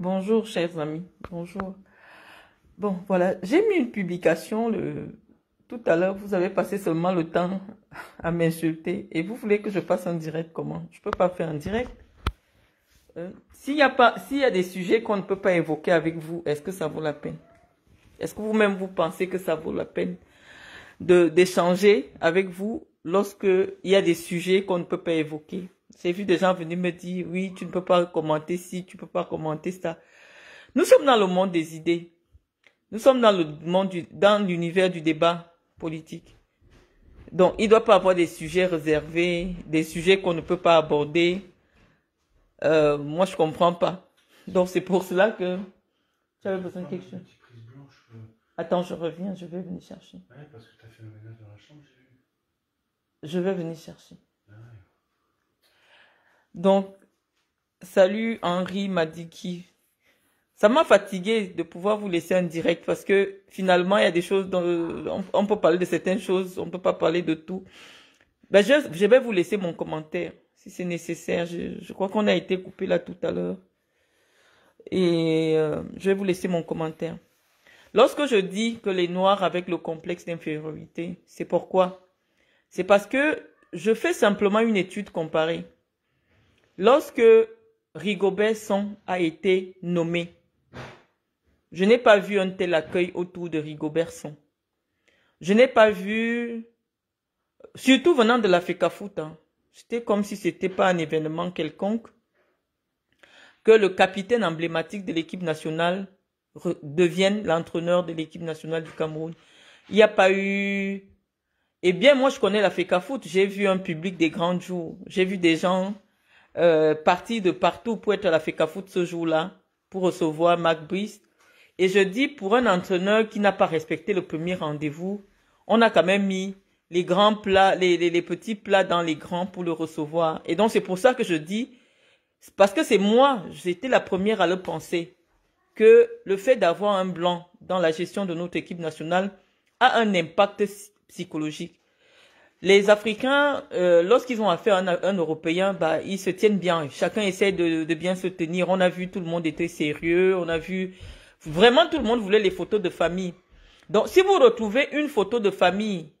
Bonjour, chers amis. Bonjour. Bon, voilà. J'ai mis une publication le... tout à l'heure. Vous avez passé seulement le temps à m'insulter. Et vous voulez que je fasse en direct comment Je ne peux pas faire en direct. Euh, s'il y a y a des sujets qu'on ne peut pas évoquer avec vous, est-ce que ça vaut la peine Est-ce que vous-même vous pensez que ça vaut la peine d'échanger avec vous lorsque il y a des sujets qu'on ne peut pas évoquer j'ai vu des gens venir me dire, oui, tu ne peux pas commenter ci, tu ne peux pas commenter ça. Nous sommes dans le monde des idées. Nous sommes dans le monde du, dans l'univers du débat politique. Donc, il ne doit pas avoir des sujets réservés, des sujets qu'on ne peut pas aborder. Euh, moi, je comprends pas. Donc, c'est pour cela que j'avais besoin de quelque chose. Attends, je reviens, je vais venir chercher. parce que tu as fait le la chambre, Je vais venir chercher. Ah donc, salut Henri Madiki. Ça m'a fatigué de pouvoir vous laisser en direct parce que finalement, il y a des choses dont on, peut parler de certaines choses, on ne peut pas parler de tout. Ben, je, vais vous laisser mon commentaire si c'est nécessaire. Je, crois qu'on a été coupé là tout à l'heure. Et euh, je vais vous laisser mon commentaire. Lorsque je dis que les noirs avec le complexe d'infériorité, c'est pourquoi C'est parce que je fais simplement une étude comparée. Lorsque Rigobert Song a été nommé, je n'ai pas vu un tel accueil autour de Rigobert Song. Je n'ai pas vu, surtout venant de la Fecafoot, hein. c'était comme si ce n'était pas un événement quelconque, que le capitaine emblématique de l'équipe nationale devienne l'entraîneur de l'équipe nationale du Cameroun. Il n'y a pas eu... Eh bien, moi, je connais la FECAFOOT. J'ai vu un public des grands jours. J'ai vu des gens euh, parti de partout pour être à la FECAFOOT ce jour-là, pour recevoir Mac Brice. Et je dis, pour un entraîneur qui n'a pas respecté le premier rendez-vous, on a quand même mis les grands plats, les petits plats dans les grands pour le recevoir. Et donc, c'est pour ça que je dis, parce que c'est moi, j'étais la première à le penser, que le fait d'avoir un blanc dans la gestion de notre équipe nationale a un impact psychologique les Africains, euh, lorsqu'ils ont affaire à un, Européen, bah, ils se tiennent bien. Chacun essaie de, bien se tenir. On a vu tout le monde était sérieux. On a vu vraiment tout le monde voulait les photos de famille. Donc, si vous retrouvez une photo de famille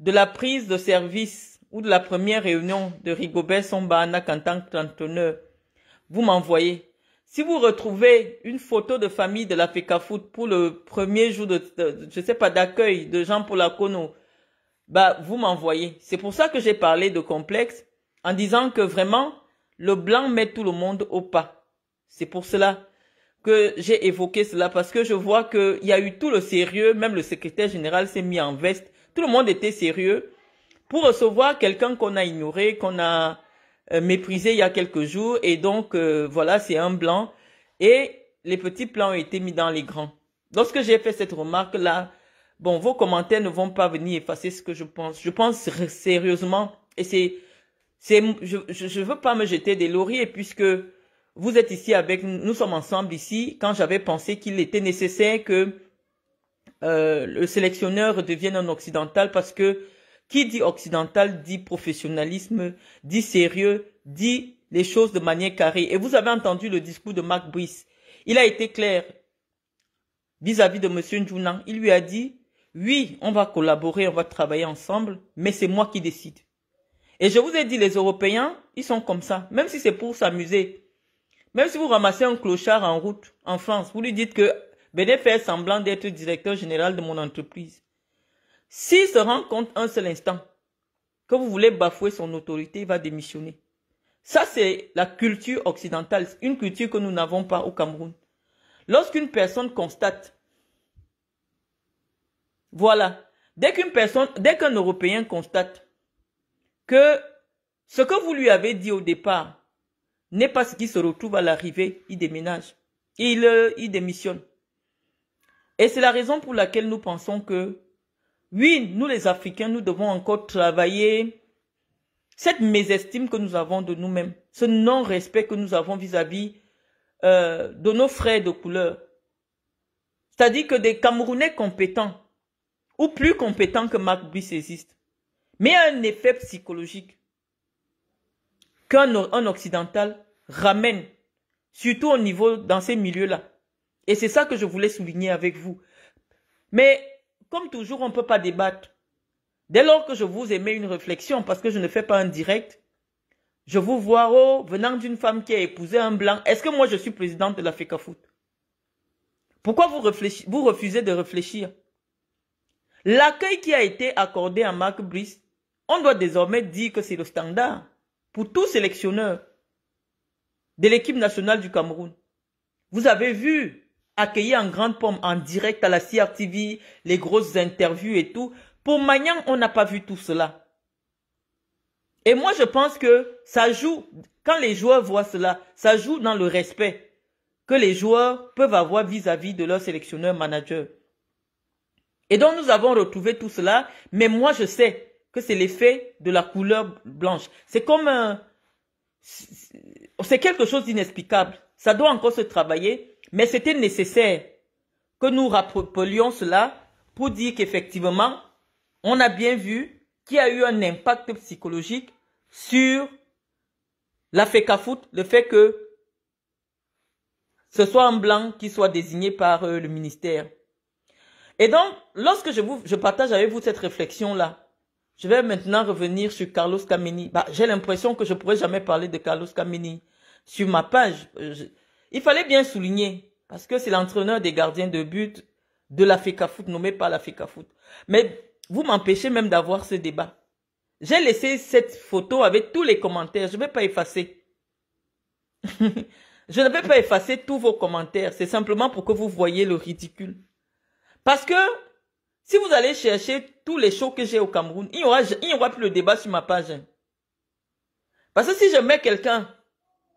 de la prise de service ou de la première réunion de Rigobert Sombana en tant qu'entraîneur, vous m'envoyez. Si vous retrouvez une photo de famille de la FECAFOOT pour le premier jour de, je sais pas, d'accueil de Jean-Paul Akono, bah, vous m'envoyez. C'est pour ça que j'ai parlé de complexe en disant que vraiment, le blanc met tout le monde au pas. C'est pour cela que j'ai évoqué cela parce que je vois qu'il y a eu tout le sérieux, même le secrétaire général s'est mis en veste, tout le monde était sérieux pour recevoir quelqu'un qu'on a ignoré, qu'on a euh, méprisé il y a quelques jours et donc euh, voilà, c'est un blanc et les petits plans ont été mis dans les grands. Lorsque j'ai fait cette remarque là, Bon, vos commentaires ne vont pas venir effacer ce que je pense. Je pense sérieusement et c'est, c'est, je, je, veux pas me jeter des lauriers puisque vous êtes ici avec nous, nous sommes ensemble ici. Quand j'avais pensé qu'il était nécessaire que euh, le sélectionneur devienne un occidental parce que qui dit occidental dit professionnalisme, dit sérieux, dit les choses de manière carrée. Et vous avez entendu le discours de Marc Brice. Il a été clair vis-à-vis de Monsieur Njunan. Il lui a dit, oui, on va collaborer, on va travailler ensemble, mais c'est moi qui décide. Et je vous ai dit, les Européens, ils sont comme ça. Même si c'est pour s'amuser. Même si vous ramassez un clochard en route, en France, vous lui dites que Bédé ben, fait semblant d'être directeur général de mon entreprise. S'il se rend compte un seul instant que vous voulez bafouer son autorité, il va démissionner. Ça, c'est la culture occidentale, une culture que nous n'avons pas au Cameroun. Lorsqu'une personne constate voilà. Dès qu'une personne, dès qu'un Européen constate que ce que vous lui avez dit au départ n'est pas ce qui se retrouve à l'arrivée, il déménage. Euh, il, démissionne. Et c'est la raison pour laquelle nous pensons que, oui, nous les Africains, nous devons encore travailler cette mésestime que nous avons de nous-mêmes, ce non-respect que nous avons vis-à-vis euh, de nos frères de couleur. C'est-à-dire que des Camerounais compétents ou plus compétent que Marc existe, mais un effet psychologique qu'un occidental ramène, surtout au niveau dans ces milieux-là. Et c'est ça que je voulais souligner avec vous. Mais comme toujours, on ne peut pas débattre. Dès lors que je vous émets une réflexion, parce que je ne fais pas un direct, je vous vois, oh, venant d'une femme qui a épousé un blanc, est-ce que moi je suis présidente de la FECAFOOT Pourquoi vous refusez de réfléchir L'accueil qui a été accordé à Marc Brice, on doit désormais dire que c'est le standard pour tout sélectionneur de l'équipe nationale du Cameroun. Vous avez vu accueillir en grande pomme en direct à la CRTV, les grosses interviews et tout. Pour Magnan, on n'a pas vu tout cela. Et moi, je pense que ça joue, quand les joueurs voient cela, ça joue dans le respect que les joueurs peuvent avoir vis à -vis de leur sélectionneur-manager. Et donc nous avons retrouvé tout cela, mais moi je sais que c'est l'effet de la couleur blanche. C'est comme un... C'est quelque chose d'inexplicable. Ça doit encore se travailler, mais c'était nécessaire que nous rappelions cela pour dire qu'effectivement, on a bien vu qu'il y a eu un impact psychologique sur la Foot, le fait que ce soit un blanc qui soit désigné par euh, le ministère. Et donc, lorsque je, vous, je partage avec vous cette réflexion-là, je vais maintenant revenir sur Carlos Camini. Bah, J'ai l'impression que je ne pourrais jamais parler de Carlos Camini sur ma page. Euh, il fallait bien souligner, parce que c'est l'entraîneur des gardiens de but de la Foot, nommé par la Foot. Mais vous m'empêchez même d'avoir ce débat. J'ai laissé cette photo avec tous les commentaires. Je ne vais pas effacer. je ne vais pas effacer tous vos commentaires. C'est simplement pour que vous voyez le ridicule. Parce que si vous allez chercher tous les shows que j'ai au Cameroun, il n'y aura, plus le débat sur ma page. Parce que si je mets quelqu'un,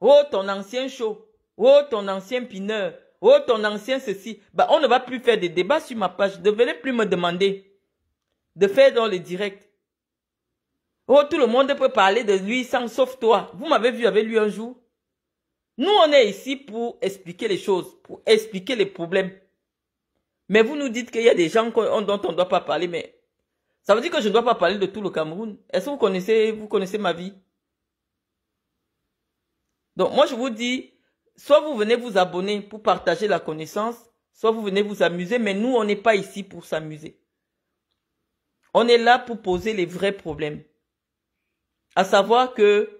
oh ton ancien show, oh ton ancien pineur, oh ton ancien ceci, bah on ne va plus faire des débats sur ma page. Ne venez plus me demander de faire dans les directs. Oh, tout le monde peut parler de lui sans sauf toi. Vous m'avez vu avec lui un jour. Nous, on est ici pour expliquer les choses, pour expliquer les problèmes. Mais vous nous dites qu'il y a des gens dont on ne doit pas parler, mais ça veut dire que je ne dois pas parler de tout le Cameroun. Est-ce que vous connaissez, vous connaissez ma vie Donc moi je vous dis, soit vous venez vous abonner pour partager la connaissance, soit vous venez vous amuser, mais nous on n'est pas ici pour s'amuser. On est là pour poser les vrais problèmes. À savoir que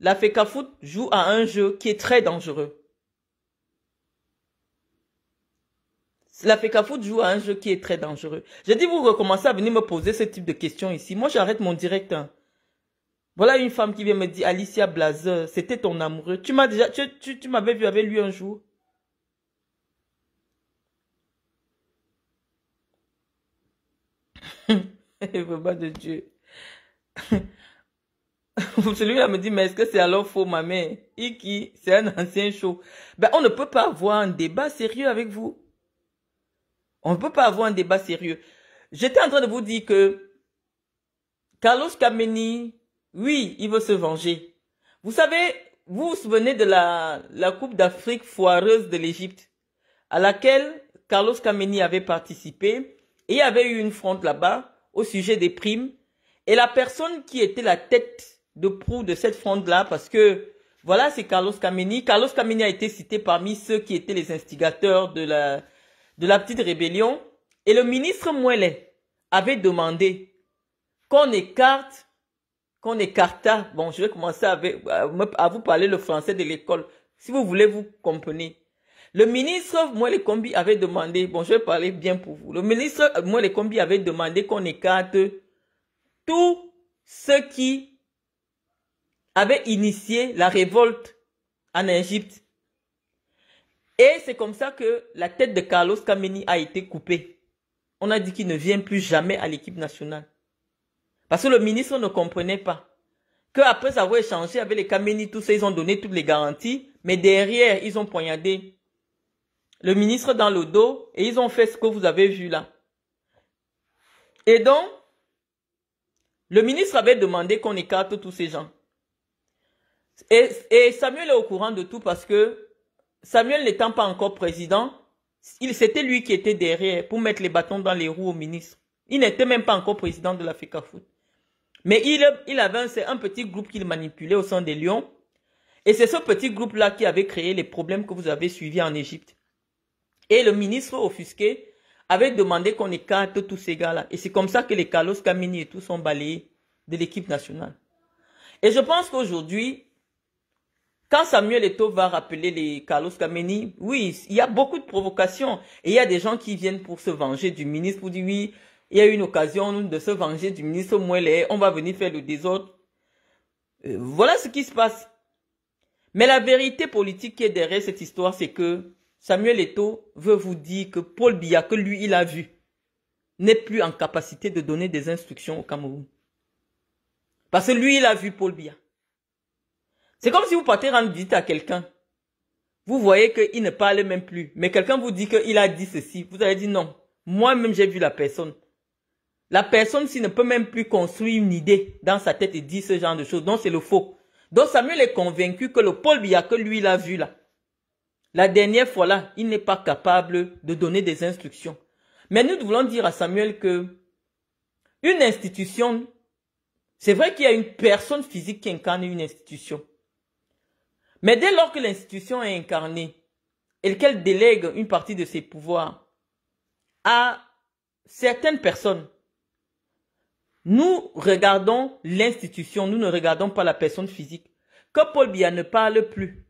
la FECAFOOT joue à un jeu qui est très dangereux. La FECAFOOT joue à un jeu qui est très dangereux. J'ai dit, vous recommencez à venir me poser ce type de questions ici. Moi, j'arrête mon direct. Hein. Voilà une femme qui vient me dire, Alicia Blazer, c'était ton amoureux. Tu m'as déjà, tu, m'avais vu avec lui un jour. pas de Dieu. Celui-là me dit, mais est-ce que c'est alors faux, ma mère? Iki, c'est un ancien show. Ben, on ne peut pas avoir un débat sérieux avec vous. On ne peut pas avoir un débat sérieux. J'étais en train de vous dire que Carlos Kameni, oui, il veut se venger. Vous savez, vous vous souvenez de la, Coupe d'Afrique foireuse de l'Égypte, à laquelle Carlos Kameni avait participé et il y avait eu une fronde là-bas au sujet des primes. Et la personne qui était la tête de proue de cette fronde-là, parce que voilà, c'est Carlos Kameni. Carlos Kameni a été cité parmi ceux qui étaient les instigateurs de la, de la petite rébellion et le ministre moïlé avait demandé qu'on écarte, qu'on écarta Bon, je vais commencer euh, à vous parler le français de l'école. Si vous voulez, vous comprenez. Le ministre moïlé Kombi avait demandé, bon, je vais parler bien pour vous. Le ministre euh, moïlé Kombi avait demandé qu'on écarte tous ceux qui avaient initié la révolte en Égypte et c'est comme ça que la tête de Carlos Kameni a été coupée. On a dit qu'il ne vient plus jamais à l'équipe nationale. Parce que le ministre ne comprenait pas qu'après avoir échangé avec les Kameni, tout ça, ils ont donné toutes les garanties, mais derrière, ils ont poignardé le ministre dans le dos et ils ont fait ce que vous avez vu là. Et donc, le ministre avait demandé qu'on écarte tous ces gens. et Samuel est au courant de tout parce que Samuel n'étant pas encore président, c'était lui qui était derrière pour mettre les bâtons dans les roues au ministre. Il n'était même pas encore président de la Foot. Mais il, il avait un, petit groupe qu'il manipulait au sein des Lions. Et c'est ce petit groupe-là qui avait créé les problèmes que vous avez suivis en Égypte. Et le ministre offusqué avait demandé qu'on écarte tous ces gars-là. Et c'est comme ça que les Carlos Camini et tout sont balayés de l'équipe nationale. Et je pense qu'aujourd'hui, quand Samuel Eto va rappeler les Carlos Kameni, oui, il y a beaucoup de provocations. Et il y a des gens qui viennent pour se venger du ministre pour dire oui, il y a une occasion de se venger du ministre Mouele, on va venir faire le désordre. Euh, voilà ce qui se passe. Mais la vérité politique qui est derrière cette histoire, c'est que Samuel Eto veut vous dire que Paul Biya, que lui, il a vu, n'est plus en capacité de donner des instructions au Cameroun. Parce que lui, il a vu Paul Biya. C'est comme si vous partez rendre visite à quelqu'un. Vous voyez qu'il ne parle même plus. Mais quelqu'un vous dit qu'il a dit ceci. Vous allez dire non. Moi-même, j'ai vu la personne. La personne, s'il ne peut même plus construire une idée dans sa tête et dire ce genre de choses, donc c'est le faux. Donc Samuel est convaincu que le Paul Biya que lui, il vu là. La dernière fois là, il n'est pas capable de donner des instructions. Mais nous voulons dire à Samuel que une institution, c'est vrai qu'il y a une personne physique qui incarne une institution. Mais dès lors que l'institution est incarnée et qu'elle délègue une partie de ses pouvoirs à certaines personnes, nous regardons l'institution, nous ne regardons pas la personne physique. Que Paul Biya ne parle plus,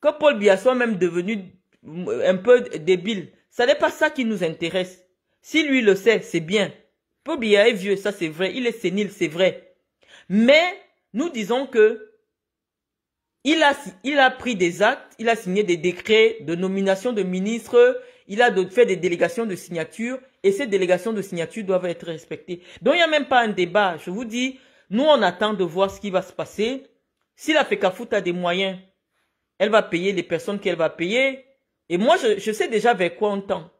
que Paul Bia soit même devenu un peu débile, ça n'est pas ça qui nous intéresse. Si lui le sait, c'est bien. Paul Biya est vieux, ça c'est vrai. Il est sénile, c'est vrai. Mais nous disons que il a, il a pris des actes, il a signé des décrets de nomination de ministres, il a fait des délégations de signature et ces délégations de signature doivent être respectées. Donc il n'y a même pas un débat. Je vous dis, nous on attend de voir ce qui va se passer. Si la FECAFOOT a des moyens, elle va payer les personnes qu'elle va payer. Et moi, je, je, sais déjà vers quoi on tend.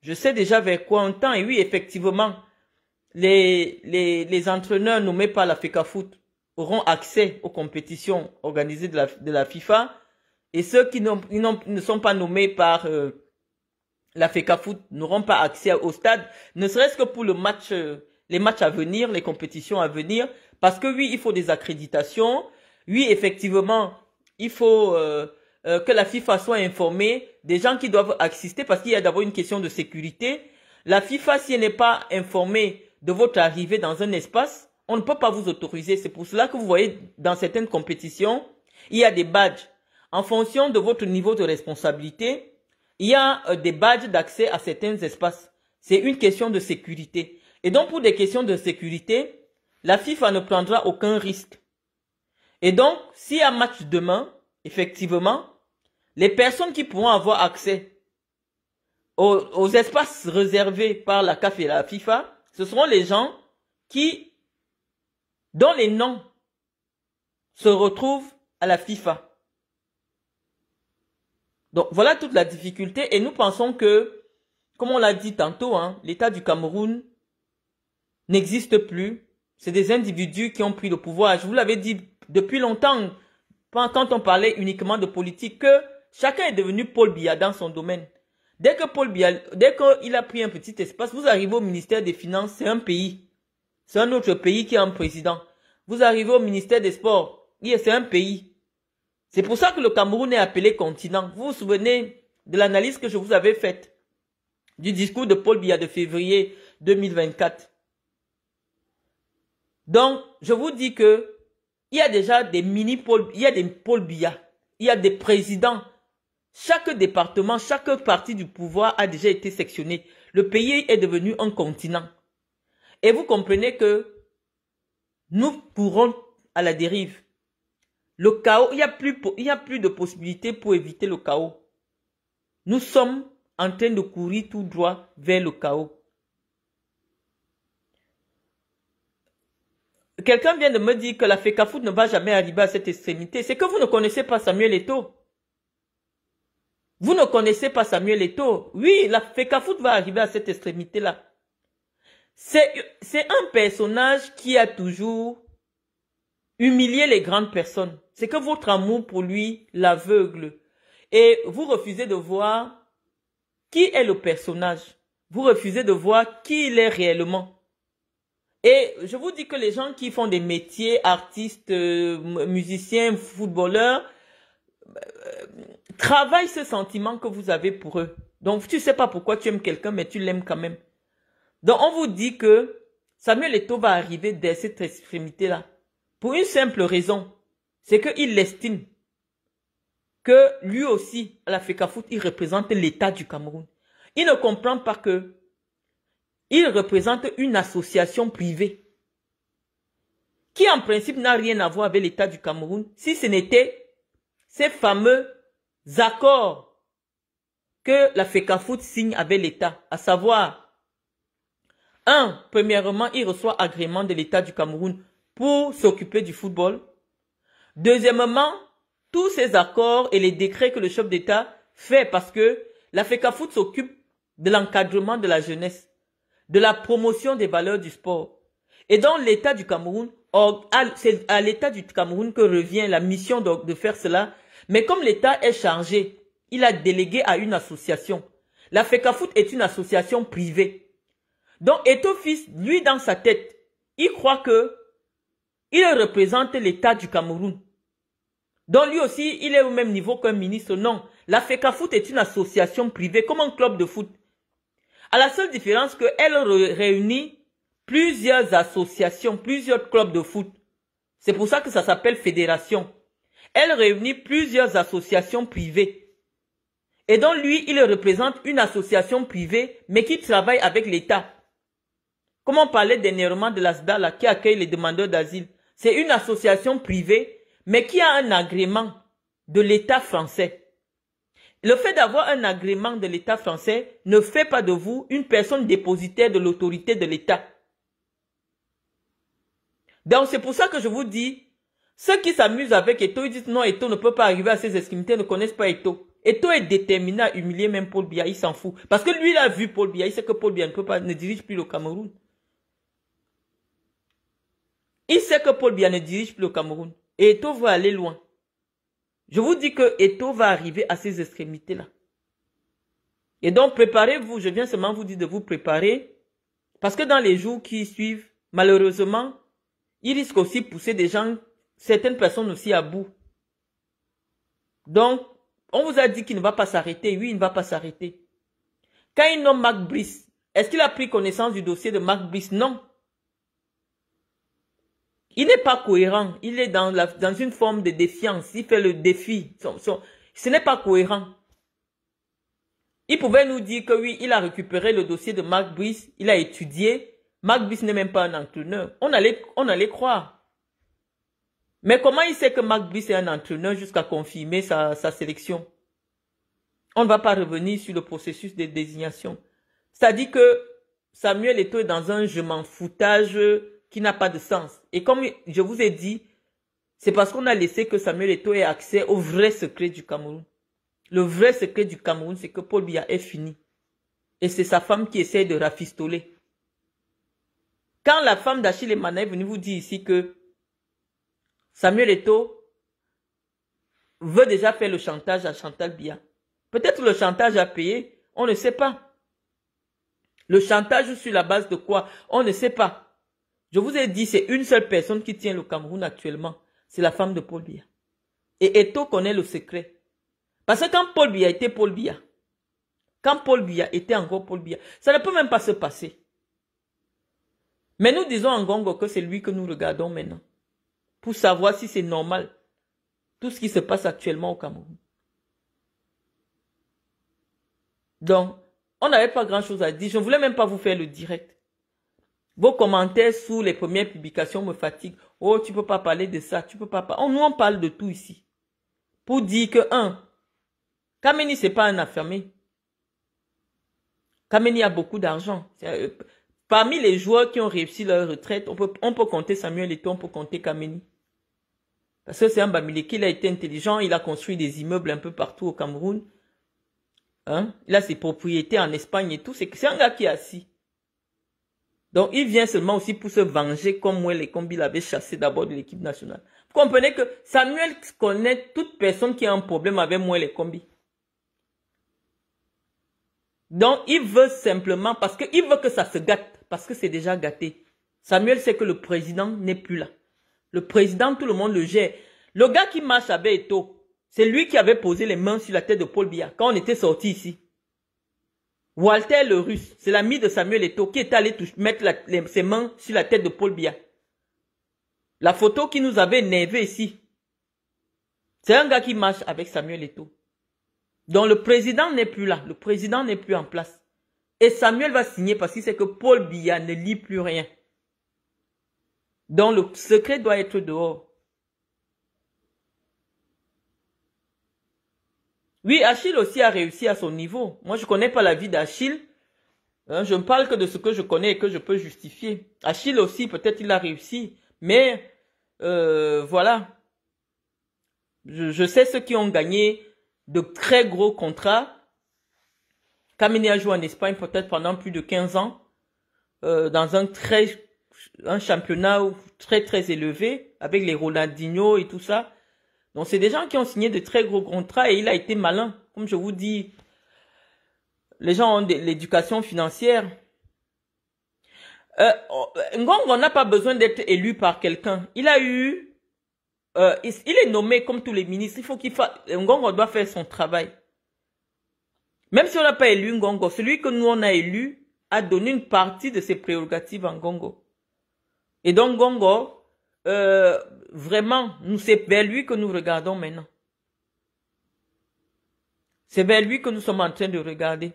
Je sais déjà vers quoi on tend. Et oui, effectivement, les, les, les entraîneurs nommés par la FECAFOOT auront accès aux compétitions organisées de la, de la FIFA et ceux qui ne sont pas nommés par euh, la FECA n'auront pas accès au stade, ne serait-ce que pour le match, euh, les matchs à venir, les compétitions à venir, parce que oui, il faut des accréditations, oui, effectivement, il faut euh, que la FIFA soit informée des gens qui doivent assister, parce qu'il y a d'abord une question de sécurité. La FIFA, si elle n'est pas informée de votre arrivée dans un espace, on ne peut pas vous autoriser. C'est pour cela que vous voyez dans certaines compétitions, il y a des badges. En fonction de votre niveau de responsabilité, il y a euh, des badges d'accès à certains espaces. C'est une question de sécurité. Et donc, pour des questions de sécurité, la FIFA ne prendra aucun risque. Et donc, si y a match demain, effectivement, les personnes qui pourront avoir accès aux, aux espaces réservés par la CAF et la FIFA, ce seront les gens qui dont les noms se retrouvent à la FIFA. Donc voilà toute la difficulté et nous pensons que, comme on l'a dit tantôt, hein, l'État du Cameroun n'existe plus. C'est des individus qui ont pris le pouvoir. Je vous l'avais dit depuis longtemps, quand on parlait uniquement de politique, que chacun est devenu Paul Biya dans son domaine. Dès que Paul Biya, dès qu'il a pris un petit espace, vous arrivez au ministère des Finances, c'est un pays. C'est un autre pays qui a un président. Vous arrivez au ministère des Sports. C'est un pays. C'est pour ça que le Cameroun est appelé continent. Vous vous souvenez de l'analyse que je vous avais faite du discours de Paul Biya de février 2024. Donc, je vous dis que il y a déjà des mini Paul, il y a des Paul Biya, il y a des présidents. Chaque département, chaque partie du pouvoir a déjà été sectionné. Le pays est devenu un continent. Et vous comprenez que nous pourrons à la dérive. Le chaos, il n'y a, plus, a plus de possibilités pour éviter le chaos. Nous sommes en train de courir tout droit vers le chaos. Quelqu'un vient de me dire que la FECAFOOT ne va jamais arriver à cette extrémité. C'est que vous ne connaissez pas Samuel Leto. Vous ne connaissez pas Samuel Leto. Oui, la FECAFOOT va arriver à cette extrémité-là. C'est un personnage qui a toujours humilié les grandes personnes. C'est que votre amour pour lui l'aveugle. Et vous refusez de voir qui est le personnage. Vous refusez de voir qui il est réellement. Et je vous dis que les gens qui font des métiers, artistes, euh, musiciens, footballeurs, euh, travaillent ce sentiment que vous avez pour eux. Donc tu sais pas pourquoi tu aimes quelqu'un, mais tu l'aimes quand même. Donc on vous dit que Samuel Eto va arriver dès cette extrémité-là. Pour une simple raison, c'est qu'il estime que lui aussi, à la FECAFOOT, il représente l'État du Cameroun. Il ne comprend pas que il représente une association privée qui en principe n'a rien à voir avec l'État du Cameroun si ce n'était ces fameux accords que la FECAFOOT signe avec l'État, à savoir un, premièrement, il reçoit agrément de l'État du Cameroun pour s'occuper du football. Deuxièmement, tous ces accords et les décrets que le chef d'État fait parce que la FECAFOOT s'occupe de l'encadrement de la jeunesse, de la promotion des valeurs du sport. Et dans l'État du Cameroun, c'est à l'État du Cameroun que revient la mission de, faire cela. Mais comme l'État est chargé, il a délégué à une association. La FECAFOOT est une association privée. Donc, Etofis, lui, dans sa tête, il croit que il représente l'État du Cameroun. Donc, lui aussi, il est au même niveau qu'un ministre. Non, la FECA Foot est une association privée, comme un club de foot. À la seule différence qu'elle réunit plusieurs associations, plusieurs clubs de foot. C'est pour ça que ça s'appelle fédération. Elle réunit plusieurs associations privées. Et donc lui, il représente une association privée, mais qui travaille avec l'État. Comment on parlait dernièrement de l'ASDA qui accueille les demandeurs d'asile. C'est une association privée, mais qui a un agrément de l'État français. Le fait d'avoir un agrément de l'État français ne fait pas de vous une personne dépositaire de l'autorité de l'État. Donc c'est pour ça que je vous dis, ceux qui s'amusent avec Eto, ils disent non, Eto ne peut pas arriver à ses extrémités, ne connaissent pas Eto. Eto est déterminé à humilier même Paul Biya, il s'en fout. Parce que lui, il a vu Paul Biya, il sait que Paul Biya ne ne dirige plus le Cameroun. Il sait que Paul Biya ne dirige plus le Cameroun. Et Eto va aller loin. Je vous dis que Eto va arriver à ces extrémités-là. Et donc, préparez-vous. Je viens seulement vous dire de vous préparer. Parce que dans les jours qui suivent, malheureusement, il risque aussi de pousser des gens, certaines personnes aussi à bout. Donc, on vous a dit qu'il ne va pas s'arrêter. Oui, il ne va pas s'arrêter. Quand il nomme Mac Brice, est-ce qu'il a pris connaissance du dossier de Mac Brice Non. Il n'est pas cohérent. Il est dans, dans une forme de défiance. Il fait le défi. ce n'est pas cohérent. Il pouvait nous dire que oui, il a récupéré le dossier de Marc Brice. Il a étudié. Mark Brice n'est même pas un entraîneur. On allait, on allait croire. Mais comment il sait que Marc Brice est un entraîneur jusqu'à confirmer sa, sélection On ne va pas revenir sur le processus de désignation. C'est-à-dire que Samuel est dans un je m'en foutage qui n'a pas de sens. Et comme je vous ai dit, c'est parce qu'on a laissé que Samuel Eto ait accès au vrai secret du Cameroun. Le vrai secret du Cameroun, c'est que Paul Biya est fini. Et c'est sa femme qui essaie de rafistoler. Quand la femme d'Achille Manet est venue vous dire ici que Samuel Eto veut déjà faire le chantage à Chantal Biya. Peut-être le chantage a payé, on ne sait pas. Le chantage sur la base de quoi, on ne sait pas. Je vous ai dit, c'est une seule personne qui tient le Cameroun actuellement. C'est la femme de Paul Bia. Et Eto connaît le secret. Parce que quand Paul Biya était Paul Bia, quand Paul Biya était encore Paul Biya, ça ne peut même pas se passer. Mais nous disons en Gongo que c'est lui que nous regardons maintenant. Pour savoir si c'est normal. Tout ce qui se passe actuellement au Cameroun. Donc, on n'avait pas grand chose à dire. Je ne voulais même pas vous faire le direct. Vos commentaires sous les premières publications me fatiguent. Oh, tu peux pas parler de ça, tu peux pas parler. nous, on parle de tout ici. Pour dire que, un, Kameni, c'est pas un affirmé. Kameni a beaucoup d'argent. Euh, parmi les joueurs qui ont réussi leur retraite, on peut, on peut compter Samuel Eto'o, on peut compter Kameni. Parce que c'est un Bamileki, il a été intelligent, il a construit des immeubles un peu partout au Cameroun. Hein? Il a ses propriétés en Espagne et tout. C'est un gars qui est assis. Donc il vient seulement aussi pour se venger comme moi les combi l'avaient chassé d'abord de l'équipe nationale. Vous comprenez que Samuel connaît toute personne qui a un problème avec moi les combi. Donc il veut simplement, parce qu'il veut que ça se gâte, parce que c'est déjà gâté. Samuel sait que le président n'est plus là. Le président, tout le monde le gère. Le gars qui marche avec Eto, c'est lui qui avait posé les mains sur la tête de Paul Biya quand on était sorti ici. Walter le russe, c'est l'ami de Samuel Leto qui est allé mettre ses mains sur la tête de Paul Biya. La photo qui nous avait énervé ici, c'est un gars qui marche avec Samuel Leto. Donc le président n'est plus là, le président n'est plus en place. Et Samuel va signer parce qu'il sait que Paul Biya ne lit plus rien. Donc le secret doit être dehors. Oui, Achille aussi a réussi à son niveau. Moi, je ne connais pas la vie d'Achille. Hein, je ne parle que de ce que je connais et que je peux justifier. Achille aussi, peut-être il a réussi. Mais euh, voilà. Je, sais ceux qui ont gagné de très gros contrats. Kamini a joué en Espagne peut-être pendant plus de 15 ans. Euh, dans un très un championnat très très élevé avec les Ronaldinho et tout ça. Donc c'est des gens qui ont signé de très gros contrats et il a été malin. Comme je vous dis, les gens ont de l'éducation financière. Euh, oh, euh n'a pas besoin d'être élu par quelqu'un. Il a eu, euh, il, est nommé comme tous les ministres. Il faut qu'il fasse. Ngongo doit faire son travail. Même si on n'a pas élu Ngongo, celui que nous on a élu a donné une partie de ses prérogatives à Ngongo. Et donc Ngongo, euh, vraiment, nous c'est vers lui que nous regardons maintenant. C'est vers lui que nous sommes en train de regarder.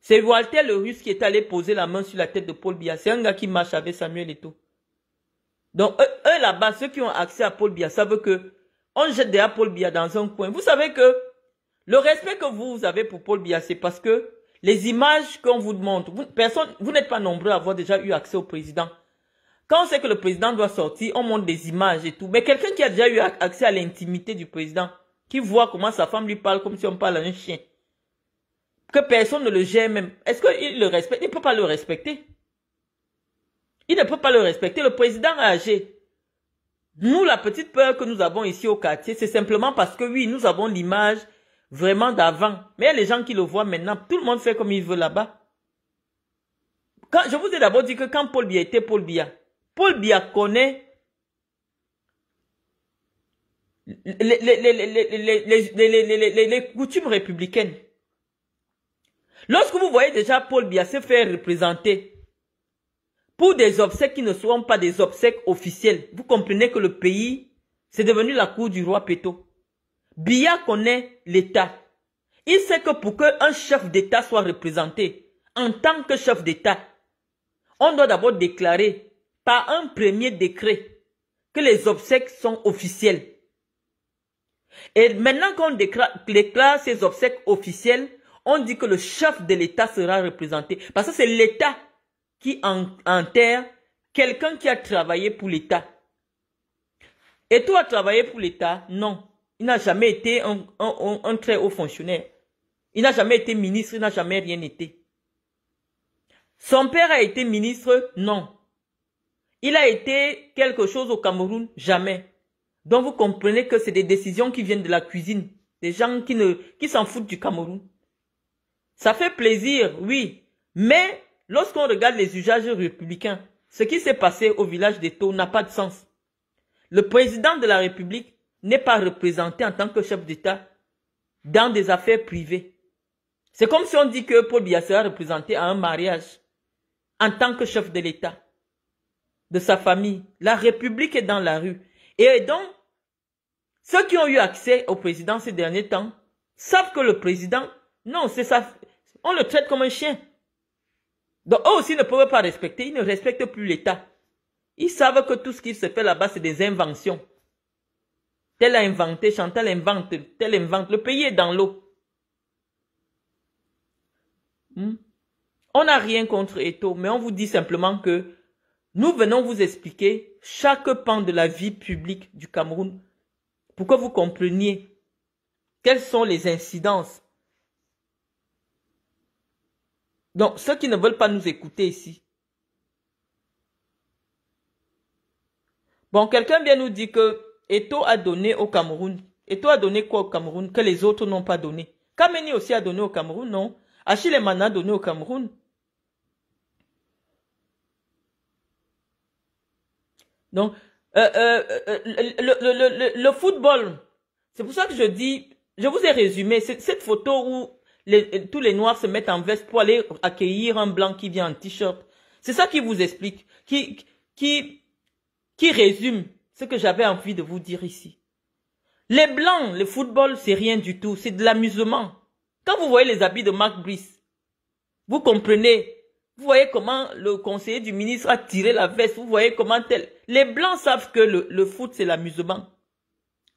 C'est Walter le Russe qui est allé poser la main sur la tête de Paul Biya. C'est un gars qui marche avec Samuel et tout. Donc, eux, là-bas, ceux qui ont accès à Paul Biya savent que on jette déjà Paul Biya dans un coin. Vous savez que le respect que vous, avez pour Paul Biya, c'est parce que les images qu'on vous montre, vous, personne, vous n'êtes pas nombreux à avoir déjà eu accès au président. Quand on sait que le président doit sortir, on montre des images et tout. Mais quelqu'un qui a déjà eu accès à l'intimité du président, qui voit comment sa femme lui parle comme si on parle à un chien, que personne ne le gère même, est-ce qu'il le respecte Il ne peut pas le respecter. Il ne peut pas le respecter. Le président a âgé. Nous, la petite peur que nous avons ici au quartier, c'est simplement parce que oui, nous avons l'image vraiment d'avant. Mais les gens qui le voient maintenant. Tout le monde fait comme il veut là-bas. Quand, je vous ai d'abord dit que quand Paul Biya était Paul Biya, Paul Biya connaît les, coutumes républicaines. Lorsque vous voyez déjà Paul Biya se faire représenter pour des obsèques qui ne sont pas des obsèques officielles, vous comprenez que le pays, c'est devenu la cour du roi Péto. Biya connaît l'État. Il sait que pour qu'un chef d'État soit représenté, en tant que chef d'État, on doit d'abord déclarer par un premier décret que les obsèques sont officielles. Et maintenant qu'on déclare, ces obsèques officielles, on dit que le chef de l'État sera représenté. Parce que c'est l'État qui enterre quelqu'un qui a travaillé pour l'État. Et toi, travaillé pour l'État Non. Il n'a jamais été un, très haut fonctionnaire. Il n'a jamais été ministre, il n'a jamais rien été. Son père a été ministre Non. Il a été quelque chose au Cameroun Jamais. Donc vous comprenez que c'est des décisions qui viennent de la cuisine. Des gens qui ne, qui s'en foutent du Cameroun. Ça fait plaisir, oui. Mais lorsqu'on regarde les usages républicains, ce qui s'est passé au village des Taux n'a pas de sens. Le président de la République n'est pas représenté en tant que chef d'État dans des affaires privées. C'est comme si on dit que Paul Biya est représenté à un mariage en tant que chef de l'État de sa famille. La République est dans la rue. Et donc, ceux qui ont eu accès au président ces derniers temps savent que le président, non, c'est ça, on le traite comme un chien. Donc, eux aussi ne peuvent pas respecter, ils ne respectent plus l'État. Ils savent que tout ce qui se fait là-bas, c'est des inventions. Tel a inventé, Chantal invente, tel invente. Le pays est dans l'eau. Hmm? On n'a rien contre Eto, mais on vous dit simplement que nous venons vous expliquer chaque pan de la vie publique du Cameroun pour que vous compreniez quelles sont les incidences. Donc, ceux qui ne veulent pas nous écouter ici. Bon, quelqu'un vient nous dire que Eto a donné au Cameroun. Eto a donné quoi au Cameroun que les autres n'ont pas donné Kameni aussi a donné au Cameroun, non Achille Mana a donné au Cameroun. Donc, euh, euh, euh, le, football, c'est pour ça que je dis, je vous ai résumé cette photo où tous les noirs se mettent en veste pour aller accueillir un blanc qui vient en t-shirt. C'est ça qui vous explique, qui, qui, qui résume ce que j'avais envie de vous dire ici. Les blancs, le football, c'est rien du tout, c'est de l'amusement. Quand vous voyez les habits de Mark Brice, vous comprenez. Vous voyez comment le conseiller du ministre a tiré la veste, vous voyez comment tel... Les Blancs savent que le, foot, c'est l'amusement.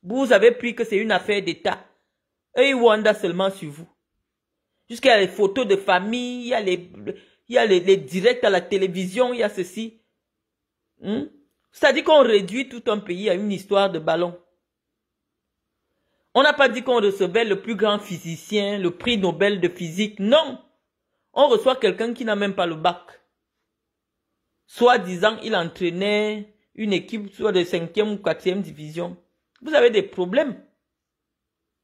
Vous avez pris que c'est une affaire d'État. Et ils wanda seulement sur vous. Jusqu'à les photos de famille, il y a les, y a les, directs à la télévision, il y a ceci. Ça hmm? dit qu'on réduit tout un pays à une histoire de ballon. On n'a pas dit qu'on recevait le plus grand physicien, le prix Nobel de physique. Non. On reçoit quelqu'un qui n'a même pas le bac. Soit disant, il entraînait une équipe soit de cinquième ou quatrième division, vous avez des problèmes.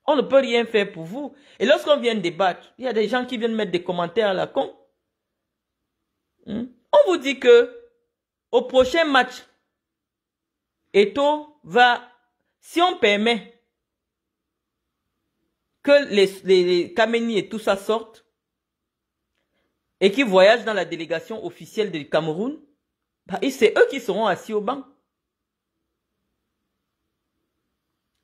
On ne peut rien faire pour vous. Et lorsqu'on vient débattre, il y a des gens qui viennent mettre des commentaires à la con. Hmm? On vous dit que au prochain match, Eto va, si on permet que les, les, Kameni et tout ça sortent, et qu'ils voyagent dans la délégation officielle du Cameroun, bah, c'est eux qui seront assis au banc.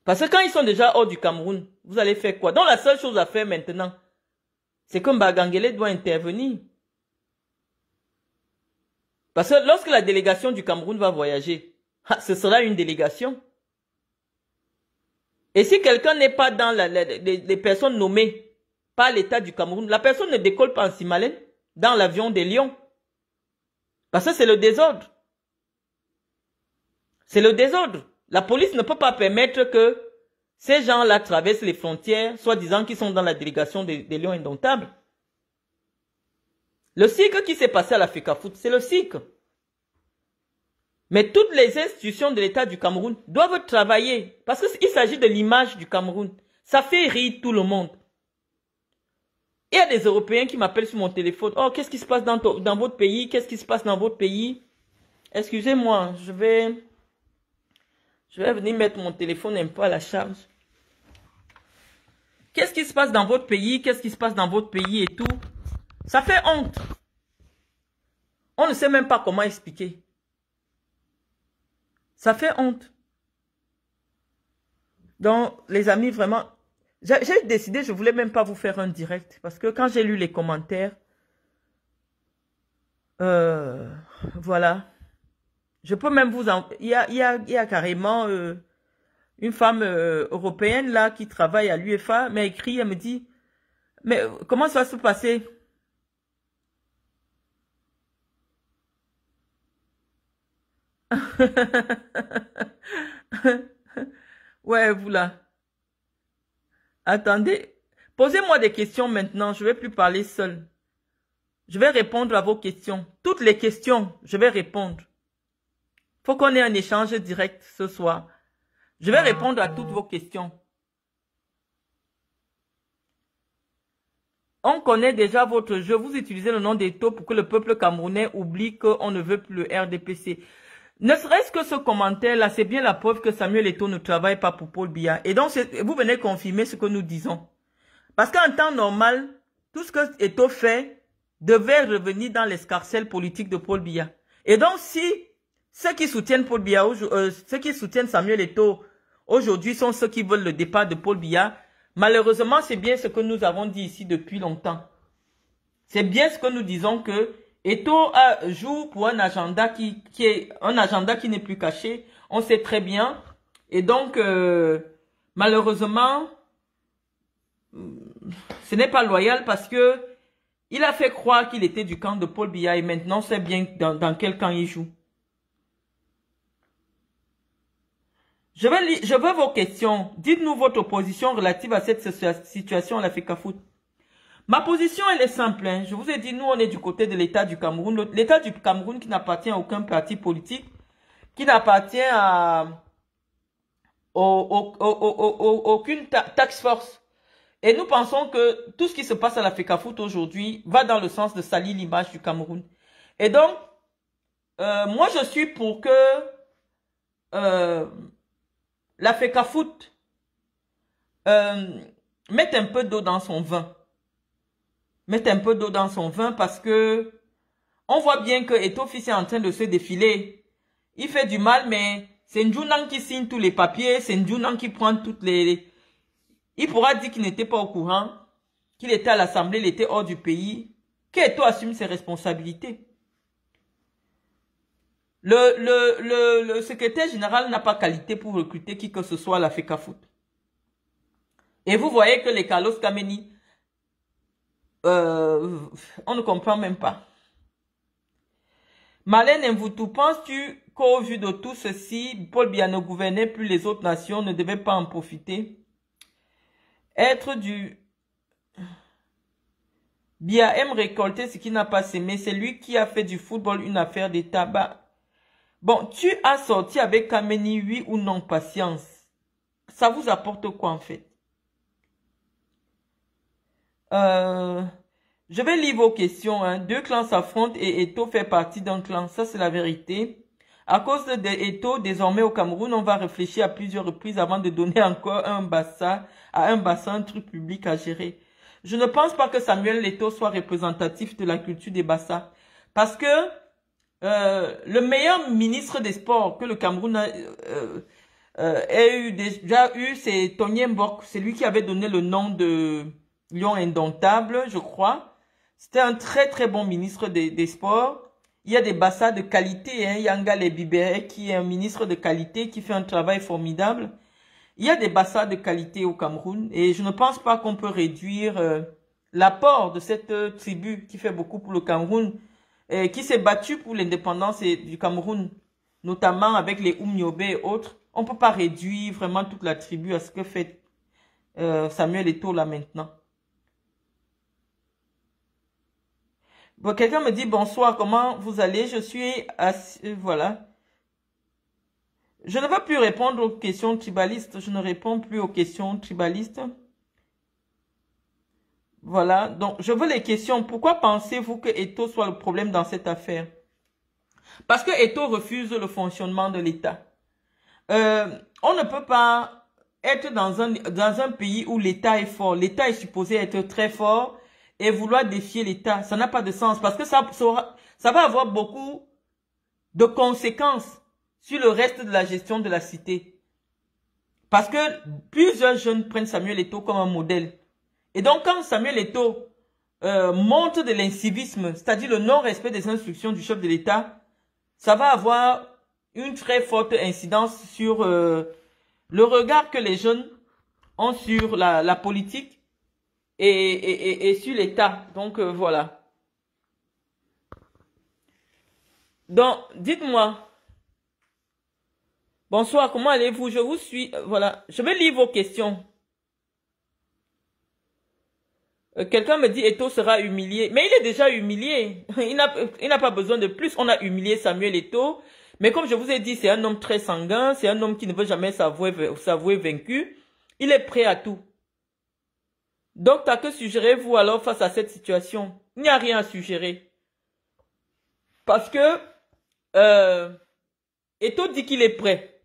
Parce que quand ils sont déjà hors du Cameroun, vous allez faire quoi Donc la seule chose à faire maintenant, c'est que Mbagangele doit intervenir. Parce que lorsque la délégation du Cameroun va voyager, ce sera une délégation. Et si quelqu'un n'est pas dans les, personnes nommées par l'État du Cameroun, la personne ne décolle pas en Simalène dans l'avion des lions. Parce que c'est le désordre. C'est le désordre. La police ne peut pas permettre que ces gens-là traversent les frontières, soi-disant qu'ils sont dans la délégation des, lions indomptables. Le cycle qui s'est passé à la Foot, c'est le cycle. Mais toutes les institutions de l'État du Cameroun doivent travailler parce qu'il s'agit de l'image du Cameroun. Ça fait rire tout le monde. Il y a des Européens qui m'appellent sur mon téléphone. Oh, qu'est-ce qui se passe dans, votre pays Qu'est-ce qui se passe dans votre pays Excusez-moi, je vais, je vais venir mettre mon téléphone un pas à la charge. Qu'est-ce qui se passe dans votre pays Qu'est-ce qui se passe dans votre pays et tout Ça fait honte. On ne sait même pas comment expliquer. Ça fait honte. Donc, les amis, vraiment, j'ai décidé, je ne voulais même pas vous faire un direct. Parce que quand j'ai lu les commentaires, euh, voilà. Je peux même vous en... Il y a, carrément euh, une femme euh, européenne là qui travaille à l'UEFA, m'a écrit, elle me dit, mais comment ça va se passer Ouais, vous là. Attendez, posez-moi des questions maintenant, je ne vais plus parler seul. Je vais répondre à vos questions. Toutes les questions, je vais répondre. Faut qu'on ait un échange direct ce soir. Je vais ah. répondre à toutes vos questions. On connaît déjà votre jeu. Vous utilisez le nom des taux pour que le peuple camerounais oublie qu'on ne veut plus le RDPC. Ne serait-ce que ce commentaire-là, c'est bien la preuve que Samuel Eto'o ne travaille pas pour Paul Biya. Et donc, vous venez confirmer ce que nous disons. Parce qu'en temps normal, tout ce que Eto'o fait devait revenir dans l'escarcelle politique de Paul Biya. Et donc, si ceux qui soutiennent Paul Biya, euh, ceux qui soutiennent Samuel Eto'o aujourd'hui sont ceux qui veulent le départ de Paul Biya, malheureusement, c'est bien ce que nous avons dit ici depuis longtemps. C'est bien ce que nous disons que Eto joue pour un agenda qui, est un agenda qui n'est plus caché. On sait très bien. Et donc, euh, malheureusement, ce n'est pas loyal parce que il a fait croire qu'il était du camp de Paul Biya et maintenant on sait bien dans, quel camp il joue. Je veux, je veux vos questions. Dites-nous votre position relative à cette situation à la FECAFOOT. Ma position, elle est simple. Hein. Je vous ai dit, nous, on est du côté de l'État du Cameroun. L'État du Cameroun qui n'appartient à aucun parti politique, qui n'appartient à aucune taxe force. Et nous pensons que tout ce qui se passe à la FECAFOOT aujourd'hui va dans le sens de salir l'image du Cameroun. Et donc, euh, moi, je suis pour que euh, la FECAFOOT euh, mette un peu d'eau dans son vin mettre un peu d'eau dans son vin parce que on voit bien que Etofi est en train de se défiler. Il fait du mal, mais c'est Ndjounan qui signe tous les papiers, c'est Ndjounan qui prend toutes les... Il pourra dire qu'il n'était pas au courant, qu'il était à l'Assemblée, il était hors du pays. Qu'Eto assume ses responsabilités. Le, le, le, secrétaire général n'a pas qualité pour recruter qui que ce soit à la FECAFOOT. Et vous voyez que les Carlos Kameni, euh, on ne comprend même pas. vous tout penses-tu qu'au vu de tout ceci, Paul Biya ne gouvernait plus les autres nations, ne devait pas en profiter Être du... Biya aime récolter ce qui n'a pas semé. C'est lui qui a fait du football une affaire de tabac. Bon, tu as sorti avec Kameni, oui ou non, patience. Ça vous apporte quoi en fait euh, je vais lire vos questions. Hein. Deux clans s'affrontent et Eto fait partie d'un clan. Ça, c'est la vérité. À cause de Eto, désormais au Cameroun, on va réfléchir à plusieurs reprises avant de donner encore un bassin, à un bassin un truc public à gérer. Je ne pense pas que Samuel Leto soit représentatif de la culture des bassins. Parce que euh, le meilleur ministre des Sports que le Cameroun a, euh, eu, déjà eu, c'est Tony Mbok. C'est lui qui avait donné le nom de Lion indomptable, je crois. C'était un très très bon ministre des, Sports. Il y a des bassins de qualité. Hein. Yanga Bibé qui est un ministre de qualité, qui fait un travail formidable. Il y a des bassins de qualité au Cameroun. Et je ne pense pas qu'on peut réduire euh, l'apport de cette euh, tribu qui fait beaucoup pour le Cameroun, et qui s'est battue pour l'indépendance du Cameroun, notamment avec les Oumnyobé et autres. On ne peut pas réduire vraiment toute la tribu à ce que fait euh, Samuel Eto'o là maintenant. Quelqu'un me dit bonsoir, comment vous allez Je suis assis, euh, voilà. Je ne veux plus répondre aux questions tribalistes. Je ne réponds plus aux questions tribalistes. Voilà, donc je veux les questions. Pourquoi pensez-vous que Eto soit le problème dans cette affaire Parce que Eto refuse le fonctionnement de l'État. Euh, on ne peut pas être dans un, dans un pays où l'État est fort. L'État est supposé être très fort et vouloir défier l'État, ça n'a pas de sens parce que ça, ça va avoir beaucoup de conséquences sur le reste de la gestion de la cité. Parce que plusieurs jeunes prennent Samuel Eto'o comme un modèle. Et donc quand Samuel Eto'o euh, montre de l'incivisme, c'est-à-dire le non-respect des instructions du chef de l'État, ça va avoir une très forte incidence sur euh, le regard que les jeunes ont sur la politique et, sur l'État. Donc euh, voilà. Donc, dites-moi. Bonsoir, comment allez-vous Je vous suis. Euh, voilà, je vais lire vos questions. Euh, quelqu'un me dit Eto sera humilié. Mais il est déjà humilié. Il n'a pas besoin de plus. On a humilié Samuel Eto. Mais comme je vous ai dit, c'est un homme très sanguin. C'est un homme qui ne veut jamais s'avouer vaincu. Il est prêt à tout. Docteur, que suggérez-vous alors face à cette situation Il n'y a rien à suggérer. Parce que euh, Eto dit qu'il est prêt.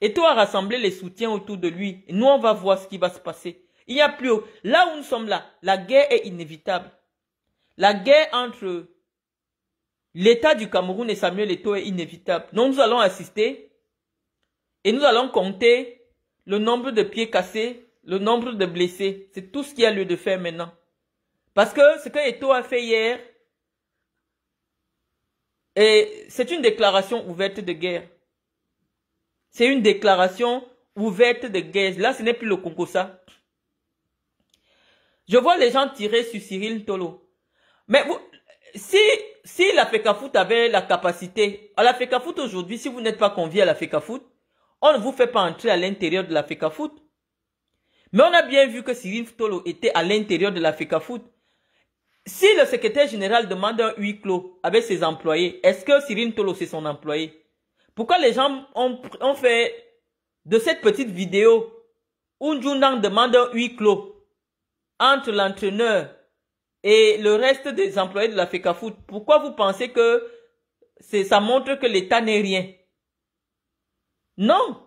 Eto a rassemblé les soutiens autour de lui. Et nous, on va voir ce qui va se passer. Il n'y a plus... haut. Là où nous sommes là, la guerre est inévitable. La guerre entre l'État du Cameroun et Samuel Eto est inévitable. Donc nous allons assister et nous allons compter le nombre de pieds cassés le nombre de blessés. C'est tout ce qu'il y a lieu de faire maintenant. Parce que ce que Eto a fait hier, et c'est une déclaration ouverte de guerre. C'est une déclaration ouverte de guerre. Là, ce n'est plus le Congo, ça. Je vois les gens tirer sur Cyril Tolo. Mais vous, si, si la FECAFOOT avait la capacité, à la FECAFOOT aujourd'hui, si vous n'êtes pas convié à la FECAFOOT, on ne vous fait pas entrer à l'intérieur de la FECAFOOT. Mais on a bien vu que Cyril Tolo était à l'intérieur de la foot. Si le secrétaire général demande un huis clos avec ses employés, est-ce que Cyril Tolo c'est son employé Pourquoi les gens ont, fait de cette petite vidéo où Njunan demande un huis clos entre l'entraîneur et le reste des employés de la FECAFOOT Pourquoi vous pensez que ça montre que l'État n'est rien Non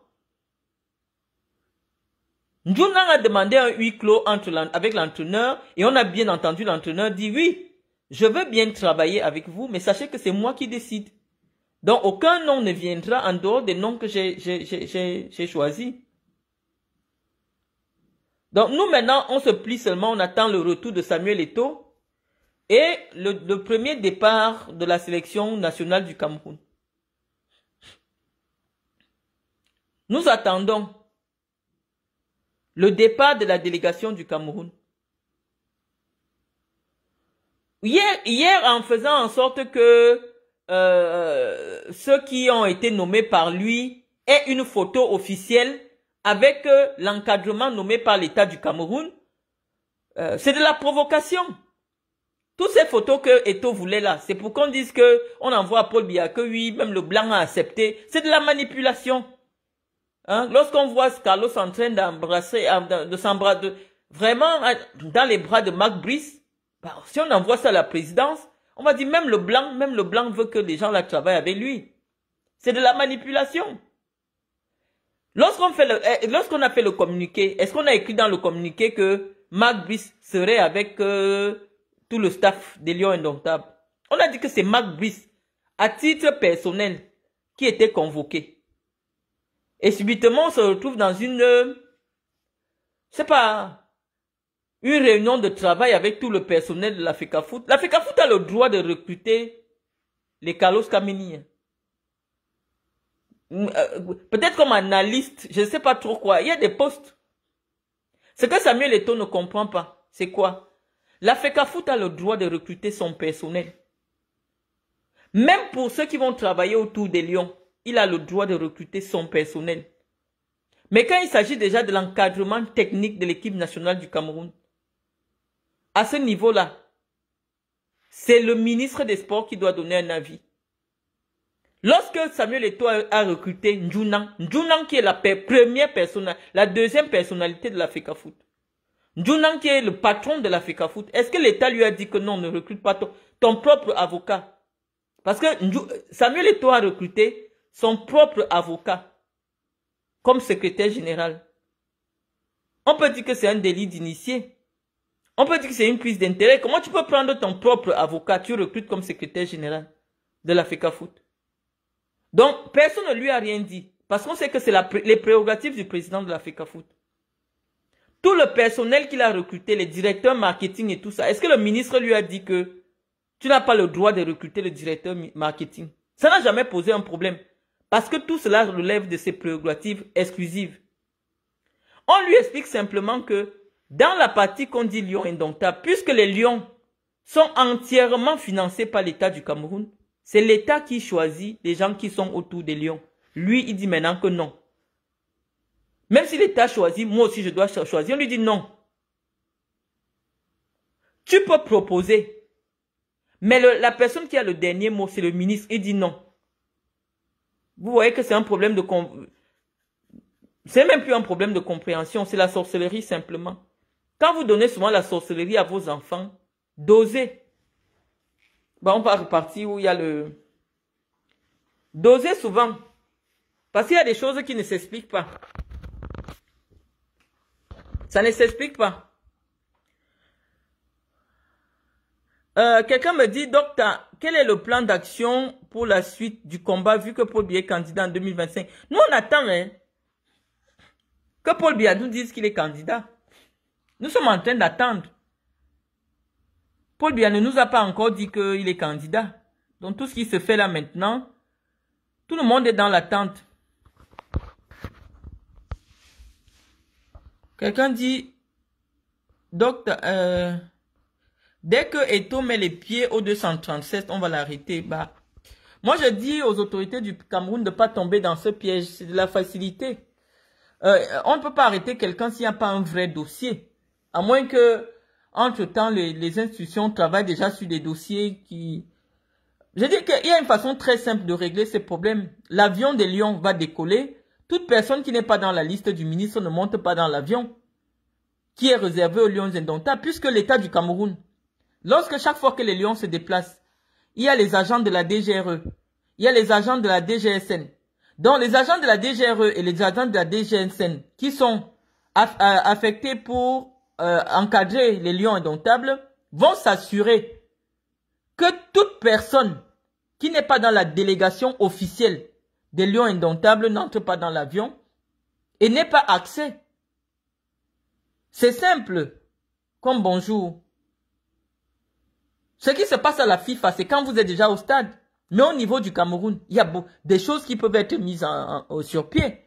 Ndjounang a demandé un huis clos avec l'entraîneur et on a bien entendu l'entraîneur dire « oui, je veux bien travailler avec vous, mais sachez que c'est moi qui décide. Donc aucun nom ne viendra en dehors des noms que j'ai choisis. Donc nous maintenant, on se plie seulement, on attend le retour de Samuel Eto et le premier départ de la sélection nationale du Cameroun. Nous attendons le départ de la délégation du Cameroun. Hier, en faisant en sorte que euh, ceux qui ont été nommés par lui aient une photo officielle avec euh, l'encadrement nommé par l'État du Cameroun, euh, c'est de la provocation. Toutes ces photos que Eto voulait là, c'est pour qu'on dise que on envoie Paul Biya que oui, même le blanc a accepté. C'est de la manipulation. Hein, lorsqu'on voit Carlos en train d'embrasser, de s'embrasser, vraiment hein, dans les bras de Mac Brice, bah, si on envoie ça à la présidence, on va dire même le blanc, même le blanc veut que les gens la travaillent avec lui. C'est de la manipulation. Lorsqu'on fait eh, a fait le communiqué, est-ce qu'on a écrit dans le communiqué que Marc Brice serait avec euh, tout le staff des Lions Indomptables On a dit que c'est Mac Brice, à titre personnel, qui était convoqué. Et subitement, on se retrouve dans une, c'est euh, pas, une réunion de travail avec tout le personnel de la Foot. Foot a le droit de recruter les Carlos Kamini. Mm, euh, peut-être comme analyste, je ne sais pas trop quoi. Il y a des postes. Ce que Samuel Eto ne comprend pas, c'est quoi La Foot a le droit de recruter son personnel. Même pour ceux qui vont travailler autour des lions il a le droit de recruter son personnel. Mais quand il s'agit déjà de l'encadrement technique de l'équipe nationale du Cameroun, à ce niveau-là, c'est le ministre des Sports qui doit donner un avis. Lorsque Samuel Eto'o a recruté Njunan, Njunan qui est la première personne, la deuxième personnalité de la Foot, Njunan qui est le patron de la Foot, est-ce que l'État lui a dit que non, ne recrute pas ton, ton propre avocat Parce que Samuel Eto'o a recruté son propre avocat comme secrétaire général. On peut dire que c'est un délit d'initié. On peut dire que c'est une prise d'intérêt. Comment tu peux prendre ton propre avocat, tu recrutes comme secrétaire général de la e foot Donc, personne ne lui a rien dit. Parce qu'on sait que c'est les prérogatives du président de la e foot Tout le personnel qu'il a recruté, les directeurs marketing et tout ça, est-ce que le ministre lui a dit que tu n'as pas le droit de recruter le directeur marketing Ça n'a jamais posé un problème. Parce que tout cela relève de ses prérogatives exclusives. On lui explique simplement que dans la partie qu'on dit lion indomptable, puisque les lions sont entièrement financés par l'État du Cameroun, c'est l'État qui choisit les gens qui sont autour des lions. Lui, il dit maintenant que non. Même si l'État choisit, moi aussi je dois choisir, on lui dit non. Tu peux proposer. Mais la personne qui a le dernier mot, c'est le ministre. Il dit non. Vous voyez que c'est un problème de... C'est même plus un problème de compréhension, c'est la sorcellerie simplement. Quand vous donnez souvent la sorcellerie à vos enfants, dosez. Ben, on va repartir où il y a le... Dosez souvent. Parce qu'il y a des choses qui ne s'expliquent pas. Ça ne s'explique pas. Euh, quelqu'un me dit, docteur, quel est le plan d'action pour la suite du combat vu que Paul Biya est candidat en 2025 Nous, on attend hein, que Paul Biya nous dise qu'il est candidat. Nous sommes en train d'attendre. Paul Biya ne nous a pas encore dit qu'il est candidat. Donc tout ce qui se fait là maintenant, tout le monde est dans l'attente. Quelqu'un dit, docteur, euh, Dès que Eto met les pieds au 237, on va l'arrêter. Bah, moi, je dis aux autorités du Cameroun de ne pas tomber dans ce piège. C'est de la facilité. Euh, on ne peut pas arrêter quelqu'un s'il n'y a pas un vrai dossier. À moins que, entre-temps, les, institutions travaillent déjà sur des dossiers qui... Je dis qu'il y a une façon très simple de régler ces problèmes. L'avion des Lions va décoller. Toute personne qui n'est pas dans la liste du ministre ne monte pas dans l'avion qui est réservé aux Lions indomptables, puisque l'État du Cameroun Lorsque chaque fois que les lions se déplacent, il y a les agents de la DGRE, il y a les agents de la DGSN. Donc les agents de la DGRE et les agents de la DGSN qui sont euh, affectés pour euh, encadrer les lions indomptables vont s'assurer que toute personne qui n'est pas dans la délégation officielle des lions indomptables n'entre pas dans l'avion et n'ait pas accès. C'est simple comme bonjour. Ce qui se passe à la FIFA, c'est quand vous êtes déjà au stade. Mais au niveau du Cameroun, il y a des choses qui peuvent être mises sur pied.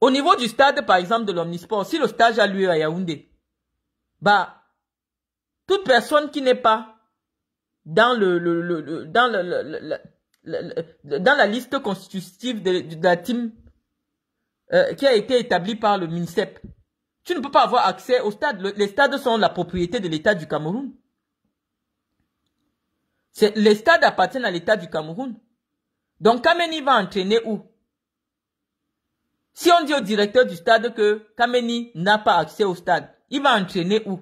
Au niveau du stade, par exemple, de l'Omnisport, si le stade a lieu à Yaoundé, bah, toute personne qui n'est pas dans la liste constitutive de, la team euh, qui a été établie par le MINSEP, tu ne peux pas avoir accès au stade. les stades sont la propriété de l'État du Cameroun. Les stades appartiennent à l'État du Cameroun. Donc Kameni va entraîner où Si on dit au directeur du stade que Kameni n'a pas accès au stade, il va entraîner où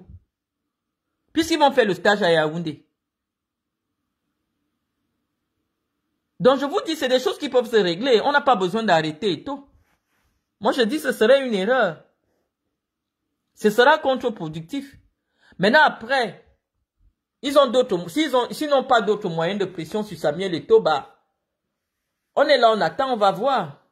Puisqu'ils vont faire le stage à Yaoundé. Donc je vous dis, c'est des choses qui peuvent se régler. On n'a pas besoin d'arrêter et tout. Moi je dis, ce serait une erreur. Ce sera contre-productif. Maintenant, après, ils ont d'autres, s'ils s'ils n'ont pas d'autres moyens de pression sur Samuel et Toba, on est là, on attend, on va voir.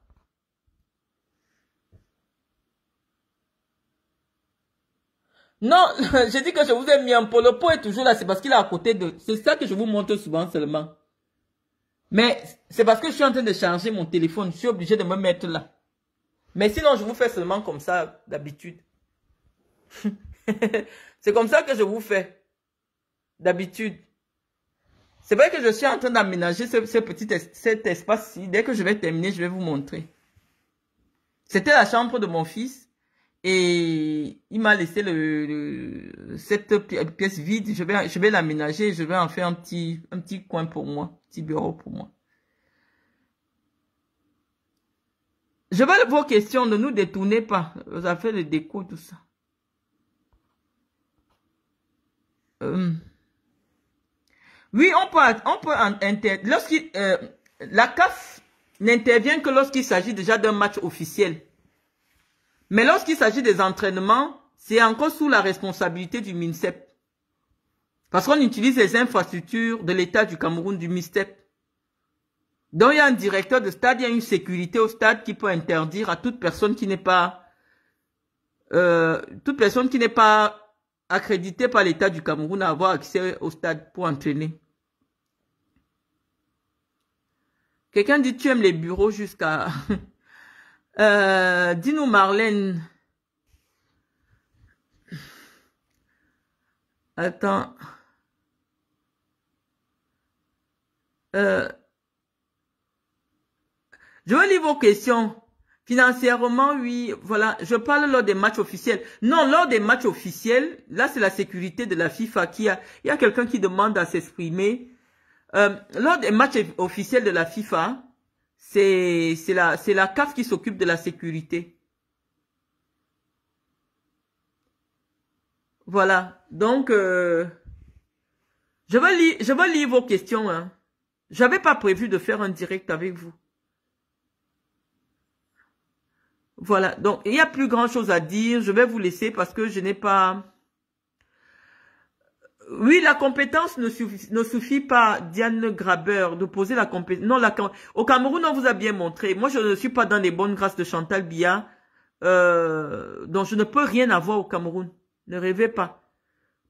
Non, j'ai dit que je vous ai mis un pot. Le pot est toujours là, c'est parce qu'il est à côté de... C'est ça que je vous montre souvent seulement. Mais c'est parce que je suis en train de changer mon téléphone. Je suis obligé de me mettre là. Mais sinon, je vous fais seulement comme ça d'habitude. c'est comme ça que je vous fais. D'habitude. C'est vrai que je suis en train d'aménager ce, petit cet espace-ci. Dès que je vais terminer, je vais vous montrer. C'était la chambre de mon fils. Et il m'a laissé le, cette pièce vide. Je vais, je vais l'aménager. Je vais en faire un petit, un petit coin pour moi. Un petit bureau pour moi. Je veux vos questions. Ne nous détournez pas. Vous avez fait le déco, tout ça. Euh, oui, on peut, on euh, la CAF n'intervient que lorsqu'il s'agit déjà d'un match officiel. Mais lorsqu'il s'agit des entraînements, c'est encore sous la responsabilité du MINCEP. Parce qu'on utilise les infrastructures de l'État du Cameroun, du MINSEP. Donc il y a un directeur de stade, il y a une sécurité au stade qui peut interdire à toute personne qui n'est pas euh, toute personne qui n'est pas accrédité par l'État du Cameroun à avoir accès au stade pour entraîner. Quelqu'un dit tu aimes les bureaux jusqu'à... Euh, dis-nous Marlène. Attends. Euh, je vais lire vos questions. Financièrement, oui, voilà. Je parle lors des matchs officiels. Non, lors des matchs officiels, là, c'est la sécurité de la FIFA qui a... Il y a quelqu'un qui demande à s'exprimer. Euh, lors des matchs officiels de la FIFA, c'est la, la CAF qui s'occupe de la sécurité. Voilà. Donc, euh, je, vais je vais lire vos questions. Hein. J'avais pas prévu de faire un direct avec vous. Voilà, donc il n'y a plus grand chose à dire. Je vais vous laisser parce que je n'ai pas... Oui, la compétence ne suffit, ne suffit pas, Diane Grabeur, de poser la compétence. Non, la, au Cameroun, on vous a bien montré. Moi, je ne suis pas dans les bonnes grâces de Chantal Bia. Euh, donc, je ne peux rien avoir au Cameroun. Ne rêvez pas.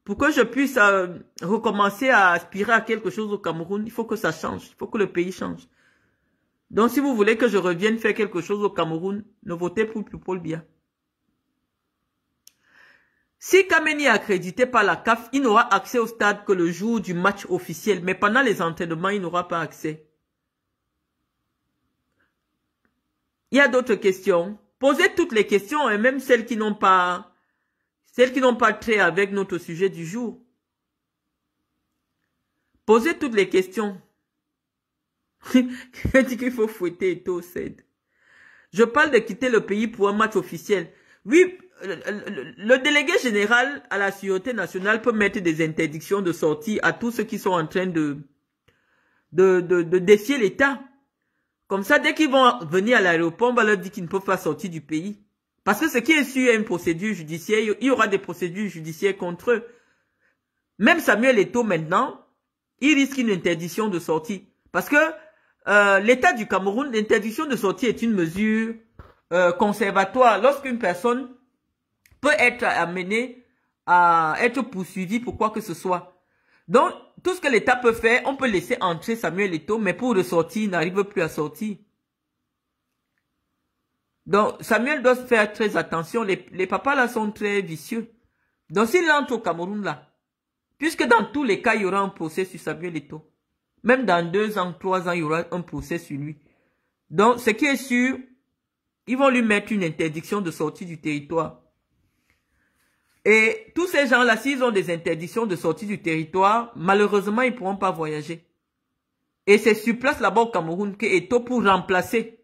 Pour que je puisse euh, recommencer à aspirer à quelque chose au Cameroun, il faut que ça change. Il faut que le pays change. Donc, si vous voulez que je revienne faire quelque chose au Cameroun, ne votez pour le bien. Si Kameni est accrédité par la CAF, il n'aura accès au stade que le jour du match officiel, mais pendant les entraînements, il n'aura pas accès. Il y a d'autres questions. Posez toutes les questions et même celles qui n'ont pas, celles qui n'ont pas trait avec notre sujet du jour. Posez toutes les questions. qui a qu'il faut fouetter et tout, Je parle de quitter le pays pour un match officiel. Oui, le, délégué général à la sûreté nationale peut mettre des interdictions de sortie à tous ceux qui sont en train de, de, de, défier l'État. Comme ça, dès qu'ils vont venir à l'aéroport, on va leur dire qu'ils ne peuvent pas sortir du pays. Parce que ce qui est sûr, à une procédure judiciaire, il y aura des procédures judiciaires contre eux. Même Samuel Eto maintenant, il risque une interdiction de sortie. Parce que euh, l'État du Cameroun, l'interdiction de sortie est une mesure euh, conservatoire. Lorsqu'une personne peut être amenée à être poursuivie pour quoi que ce soit. Donc, tout ce que l'État peut faire, on peut laisser entrer Samuel Leto, mais pour ressortir, il n'arrive plus à sortir. Donc, Samuel doit faire très attention. Les, papas là sont très vicieux. Donc, s'il entre au Cameroun là, puisque dans tous les cas, il y aura un procès sur Samuel Leto. Même dans deux ans, trois ans, il y aura un procès sur lui. Donc, ce qui est sûr, ils vont lui mettre une interdiction de sortie du territoire. Et tous ces gens-là, s'ils ont des interdictions de sortie du territoire, malheureusement, ils ne pourront pas voyager. Et c'est sur place là-bas au Cameroun que Eto, pour remplacer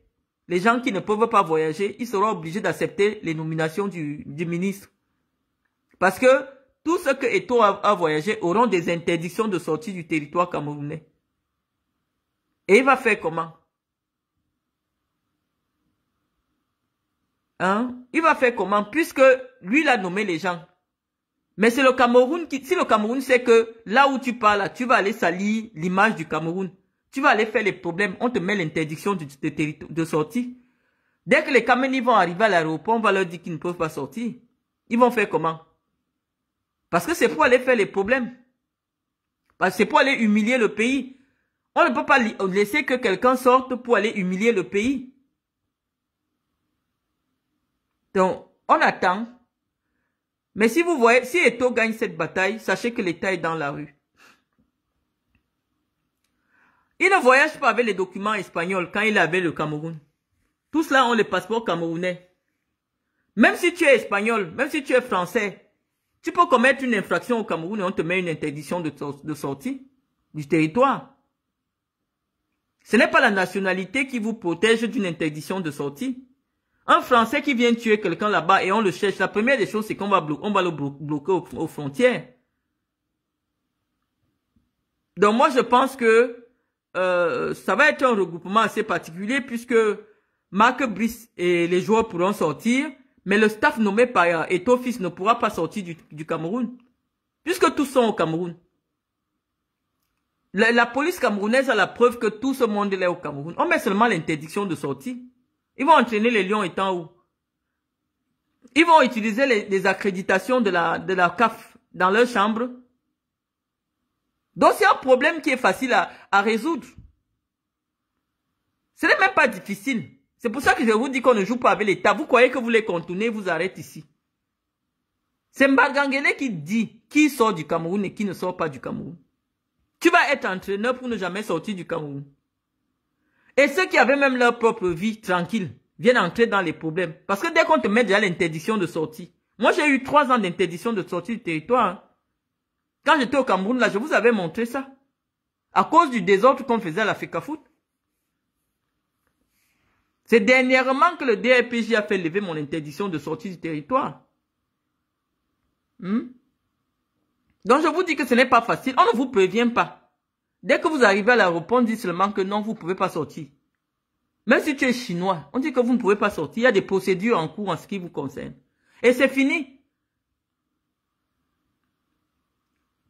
les gens qui ne peuvent pas voyager, ils seront obligés d'accepter les nominations du, ministre. Parce que tous ceux que Eto a, a voyagé auront des interdictions de sortie du territoire camerounais. Et il va faire comment hein? Il va faire comment Puisque lui, il a nommé les gens. Mais c'est le Cameroun qui... Si le Cameroun sait que là où tu parles, tu vas aller salir l'image du Cameroun. Tu vas aller faire les problèmes. On te met l'interdiction de, sortie. Dès que les Camerounais vont arriver à l'aéroport, on va leur dire qu'ils ne peuvent pas sortir. Ils vont faire comment Parce que c'est pour aller faire les problèmes. Parce que c'est pour aller humilier le pays. On ne peut pas laisser que quelqu'un sorte pour aller humilier le pays. Donc, on attend. Mais si vous voyez, si Eto gagne cette bataille, sachez que l'État est dans la rue. Il ne voyage pas avec les documents espagnols quand il avait le Cameroun. Tous là ont les passeports camerounais. Même si tu es espagnol, même si tu es français, tu peux commettre une infraction au Cameroun et on te met une interdiction de sortie du territoire. Ce n'est pas la nationalité qui vous protège d'une interdiction de sortie. Un Français qui vient tuer quelqu'un là-bas et on le cherche, la première des choses, c'est qu'on va, on va le bloquer aux frontières. Donc moi, je pense que euh, ça va être un regroupement assez particulier puisque Marc Brice et les joueurs pourront sortir, mais le staff nommé par Etofis ne pourra pas sortir du Cameroun puisque tous sont au Cameroun. La, police camerounaise a la preuve que tout ce monde est au Cameroun. On met seulement l'interdiction de sortie. Ils vont entraîner les lions étant où Ils vont utiliser les, accréditations de la, de la CAF dans leur chambre. Donc c'est un problème qui est facile à, à résoudre. Ce n'est même pas difficile. C'est pour ça que je vous dis qu'on ne joue pas avec l'État. Vous croyez que vous les contournez, vous arrêtez ici. C'est Mbagangele qui dit qui sort du Cameroun et qui ne sort pas du Cameroun. Tu vas être entraîneur pour ne jamais sortir du Cameroun. Et ceux qui avaient même leur propre vie tranquille viennent entrer dans les problèmes. Parce que dès qu'on te met déjà l'interdiction de sortie. Moi, j'ai eu trois ans d'interdiction de sortie du territoire. Hein. Quand j'étais au Cameroun, là, je vous avais montré ça. À cause du désordre qu'on faisait à la FECAFOOT. C'est dernièrement que le DRPJ a fait lever mon interdiction de sortie du territoire. Hmm? Donc je vous dis que ce n'est pas facile. On ne vous prévient pas. Dès que vous arrivez à l'aéroport, on dit seulement que non, vous ne pouvez pas sortir. Même si tu es chinois, on dit que vous ne pouvez pas sortir. Il y a des procédures en cours en ce qui vous concerne. Et c'est fini.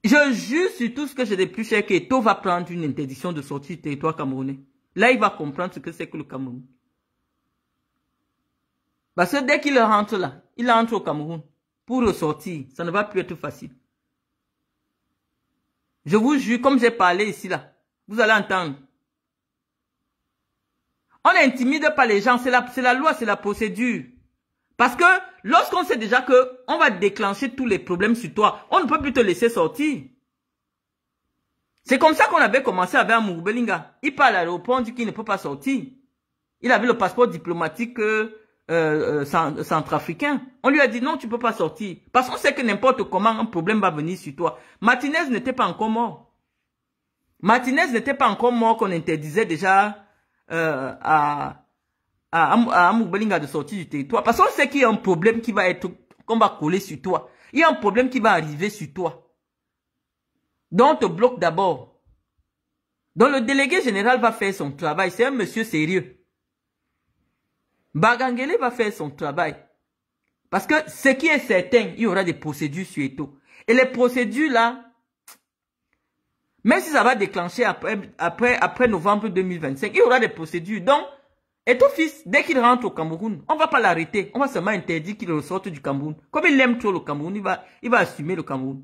Je jure sur tout ce que j'ai de plus cher que Eto va prendre une interdiction de sortir du territoire camerounais. Là, il va comprendre ce que c'est que le Cameroun. Parce que dès qu'il rentre là, il rentre au Cameroun. Pour le sortir, ça ne va plus être facile. Je vous jure, comme j'ai parlé ici, là, vous allez entendre. On n'intimide pas les gens, c'est la, la loi, c'est la procédure. Parce que lorsqu'on sait déjà que on va déclencher tous les problèmes sur toi, on ne peut plus te laisser sortir. C'est comme ça qu'on avait commencé avec Amour Il parle à l'aéroport, dit qu'il ne peut pas sortir. Il avait le passeport diplomatique euh, euh, euh, centrafricain. On lui a dit non, tu peux pas sortir. Parce qu'on sait que n'importe comment, un problème va venir sur toi. Martinez n'était pas encore mort. Martinez n'était pas encore mort qu'on interdisait déjà euh, à, à, à, de sortir du territoire. Parce qu'on sait qu'il y a un problème qui va être, qu'on va coller sur toi. Il y a un problème qui va arriver sur toi. Donc on te bloque d'abord. Donc le délégué général va faire son travail. C'est un monsieur sérieux. Bagangele va faire son travail. Parce que ce qui est certain, il y aura des procédures sur Eto. Et les procédures là, même si ça va déclencher après, après, après novembre 2025, il y aura des procédures. Donc, ton fils, dès qu'il rentre au Cameroun, on va pas l'arrêter. On va seulement interdire qu'il ressorte du Cameroun. Comme il aime trop le Cameroun, il va, il va assumer le Cameroun.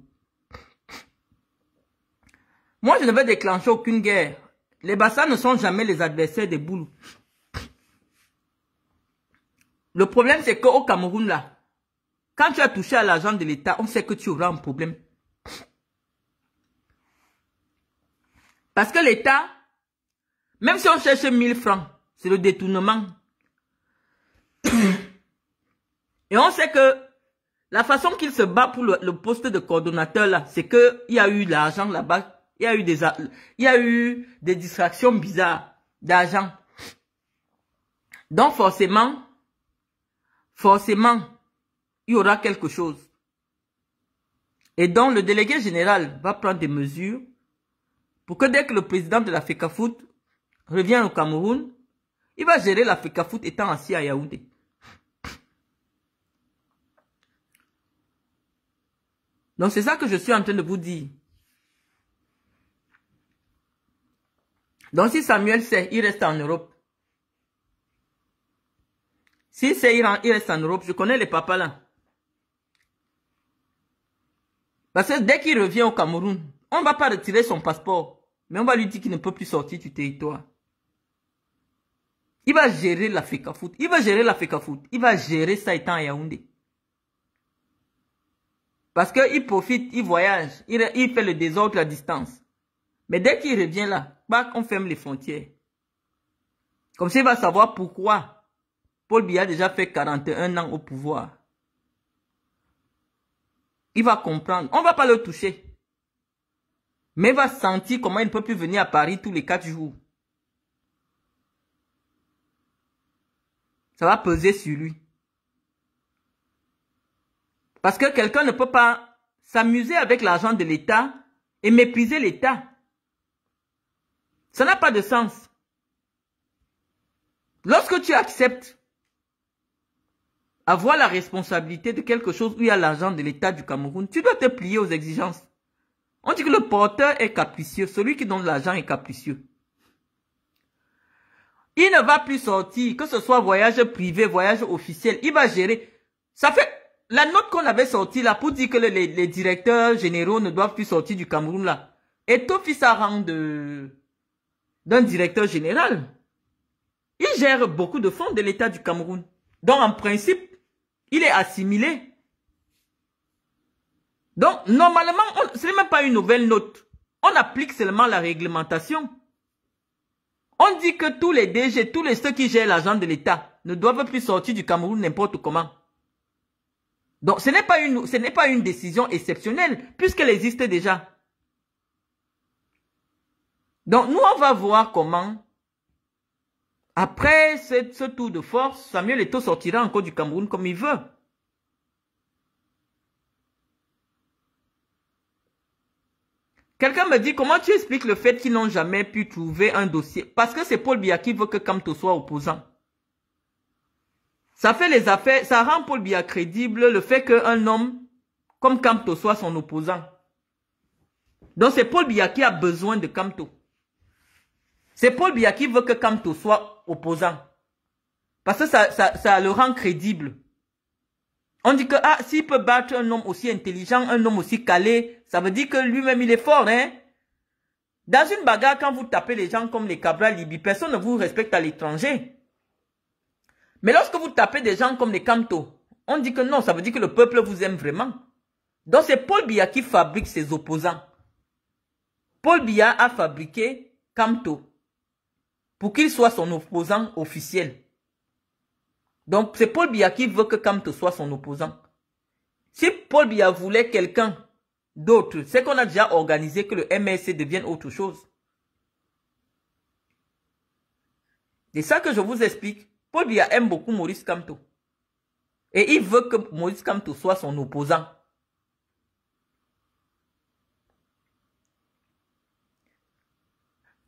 Moi, je ne vais déclencher aucune guerre. Les bassins ne sont jamais les adversaires des boules. Le problème, c'est qu'au Cameroun, là, quand tu as touché à l'argent de l'État, on sait que tu auras un problème. Parce que l'État, même si on cherche 1000 francs, c'est le détournement. Et on sait que la façon qu'il se bat pour le, poste de coordonnateur, là, c'est qu'il y a eu de l'argent là-bas. Il y a eu des, il y a eu des distractions bizarres d'argent. Donc, forcément, forcément, il y aura quelque chose. Et donc, le délégué général va prendre des mesures pour que dès que le président de la Foot revient au Cameroun, il va gérer la Foot étant assis à Yaoundé. Donc, c'est ça que je suis en train de vous dire. Donc, si Samuel sait, il reste en Europe. Si c'est il reste en Europe, je connais les papas là. Parce que dès qu'il revient au Cameroun, on ne va pas retirer son passeport. Mais on va lui dire qu'il ne peut plus sortir du territoire. Il va gérer la foot. Il va gérer la foot. Il va gérer ça étant à Yaoundé. Parce qu'il profite, il voyage, il, fait le désordre à distance. Mais dès qu'il revient là, bah, on ferme les frontières. Comme ça, il va savoir pourquoi Paul Biya a déjà fait 41 ans au pouvoir. Il va comprendre. On ne va pas le toucher. Mais il va sentir comment il ne peut plus venir à Paris tous les 4 jours. Ça va peser sur lui. Parce que quelqu'un ne peut pas s'amuser avec l'argent de l'État et mépriser l'État. Ça n'a pas de sens. Lorsque tu acceptes avoir la responsabilité de quelque chose où il y a l'argent de l'État du Cameroun, tu dois te plier aux exigences. On dit que le porteur est capricieux, celui qui donne l'argent est capricieux. Il ne va plus sortir, que ce soit voyage privé, voyage officiel, il va gérer. Ça fait la note qu'on avait sortie là pour dire que les, directeurs généraux ne doivent plus sortir du Cameroun là. Et fils à rang d'un directeur général. Il gère beaucoup de fonds de l'État du Cameroun. Donc en principe, il est assimilé. Donc, normalement, ce n'est même pas une nouvelle note. On applique seulement la réglementation. On dit que tous les DG, tous les ceux qui gèrent l'argent de l'État ne doivent plus sortir du Cameroun n'importe comment. Donc, ce n'est pas une, ce n'est pas une décision exceptionnelle puisqu'elle existe déjà. Donc, nous, on va voir comment après ce, tour de force, Samuel Eto sortira encore du Cameroun comme il veut. Quelqu'un me dit, comment tu expliques le fait qu'ils n'ont jamais pu trouver un dossier Parce que c'est Paul Biya qui veut que Kamto soit opposant. Ça fait les affaires, ça rend Paul Biya crédible le fait qu'un homme comme Kamto soit son opposant. Donc c'est Paul Biya qui a besoin de Kamto. C'est Paul Biya qui veut que Kamto soit opposants. Parce que ça, le rend crédible. On dit que ah, s'il peut battre un homme aussi intelligent, un homme aussi calé, ça veut dire que lui-même il est fort, hein. Dans une bagarre, quand vous tapez les gens comme les Cabral liby personne ne vous respecte à l'étranger. Mais lorsque vous tapez des gens comme les Camto, on dit que non, ça veut dire que le peuple vous aime vraiment. Donc c'est Paul Biya qui fabrique ses opposants. Paul Biya a fabriqué Camto pour qu'il soit son opposant officiel. Donc, c'est Paul Biya qui veut que Kamto soit son opposant. Si Paul Biya voulait quelqu'un d'autre, c'est qu'on a déjà organisé que le MSC devienne autre chose. C'est ça que je vous explique. Paul Biya aime beaucoup Maurice Kamto. Et il veut que Maurice Kamto soit son opposant.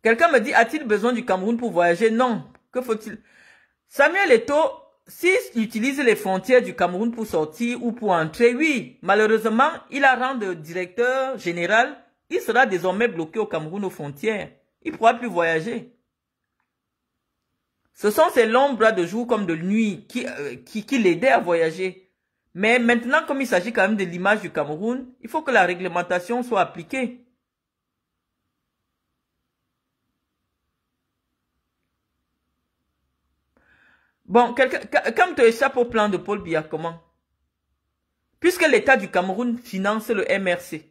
Quelqu'un me dit, a-t-il besoin du Cameroun pour voyager Non. Que faut-il Samuel Eto, s'il utilise les frontières du Cameroun pour sortir ou pour entrer, oui, malheureusement, il a rang de directeur général. Il sera désormais bloqué au Cameroun aux frontières. Il ne pourra plus voyager. Ce sont ces longs bras de jour comme de nuit qui, euh, qui, qui l'aidaient à voyager. Mais maintenant, comme il s'agit quand même de l'image du Cameroun, il faut que la réglementation soit appliquée. Bon, comme tu échappes au plan de Paul Biya, comment Puisque l'État du Cameroun finance le MRC,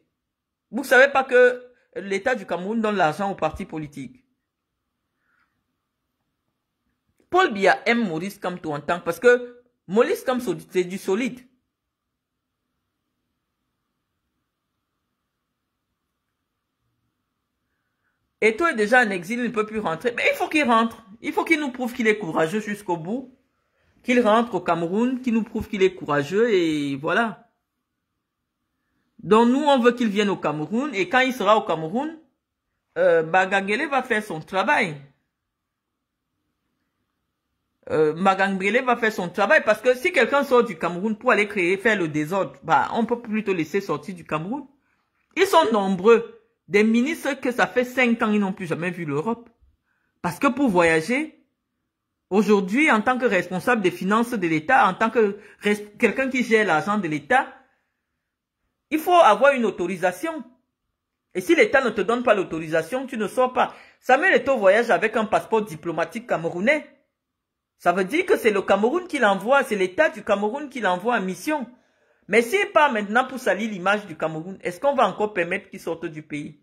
vous ne savez pas que l'État du Cameroun donne l'argent aux partis politiques. Paul Biya aime Maurice Kamto en tant parce que Maurice Kamto, c'est du solide. Et toi déjà en exil, il ne peut plus rentrer. Mais il faut qu'il rentre. Il faut qu'il nous prouve qu'il est courageux jusqu'au bout. Qu'il rentre au Cameroun, qu'il nous prouve qu'il est courageux et voilà. Donc nous, on veut qu'il vienne au Cameroun et quand il sera au Cameroun, euh, va faire son travail. Euh, va faire son travail parce que si quelqu'un sort du Cameroun pour aller créer, faire le désordre, bah, on peut plutôt laisser sortir du Cameroun. Ils sont nombreux. Des ministres que ça fait cinq ans, ils n'ont plus jamais vu l'Europe. Parce que pour voyager, aujourd'hui, en tant que responsable des finances de l'État, en tant que quelqu'un qui gère l'argent de l'État, il faut avoir une autorisation. Et si l'État ne te donne pas l'autorisation, tu ne sors pas. Samuel au voyage avec un passeport diplomatique camerounais. Ça veut dire que c'est le Cameroun qui l'envoie, c'est l'État du Cameroun qui l'envoie en mission. Mais n'est pas maintenant pour salir l'image du Cameroun, est-ce qu'on va encore permettre qu'il sorte du pays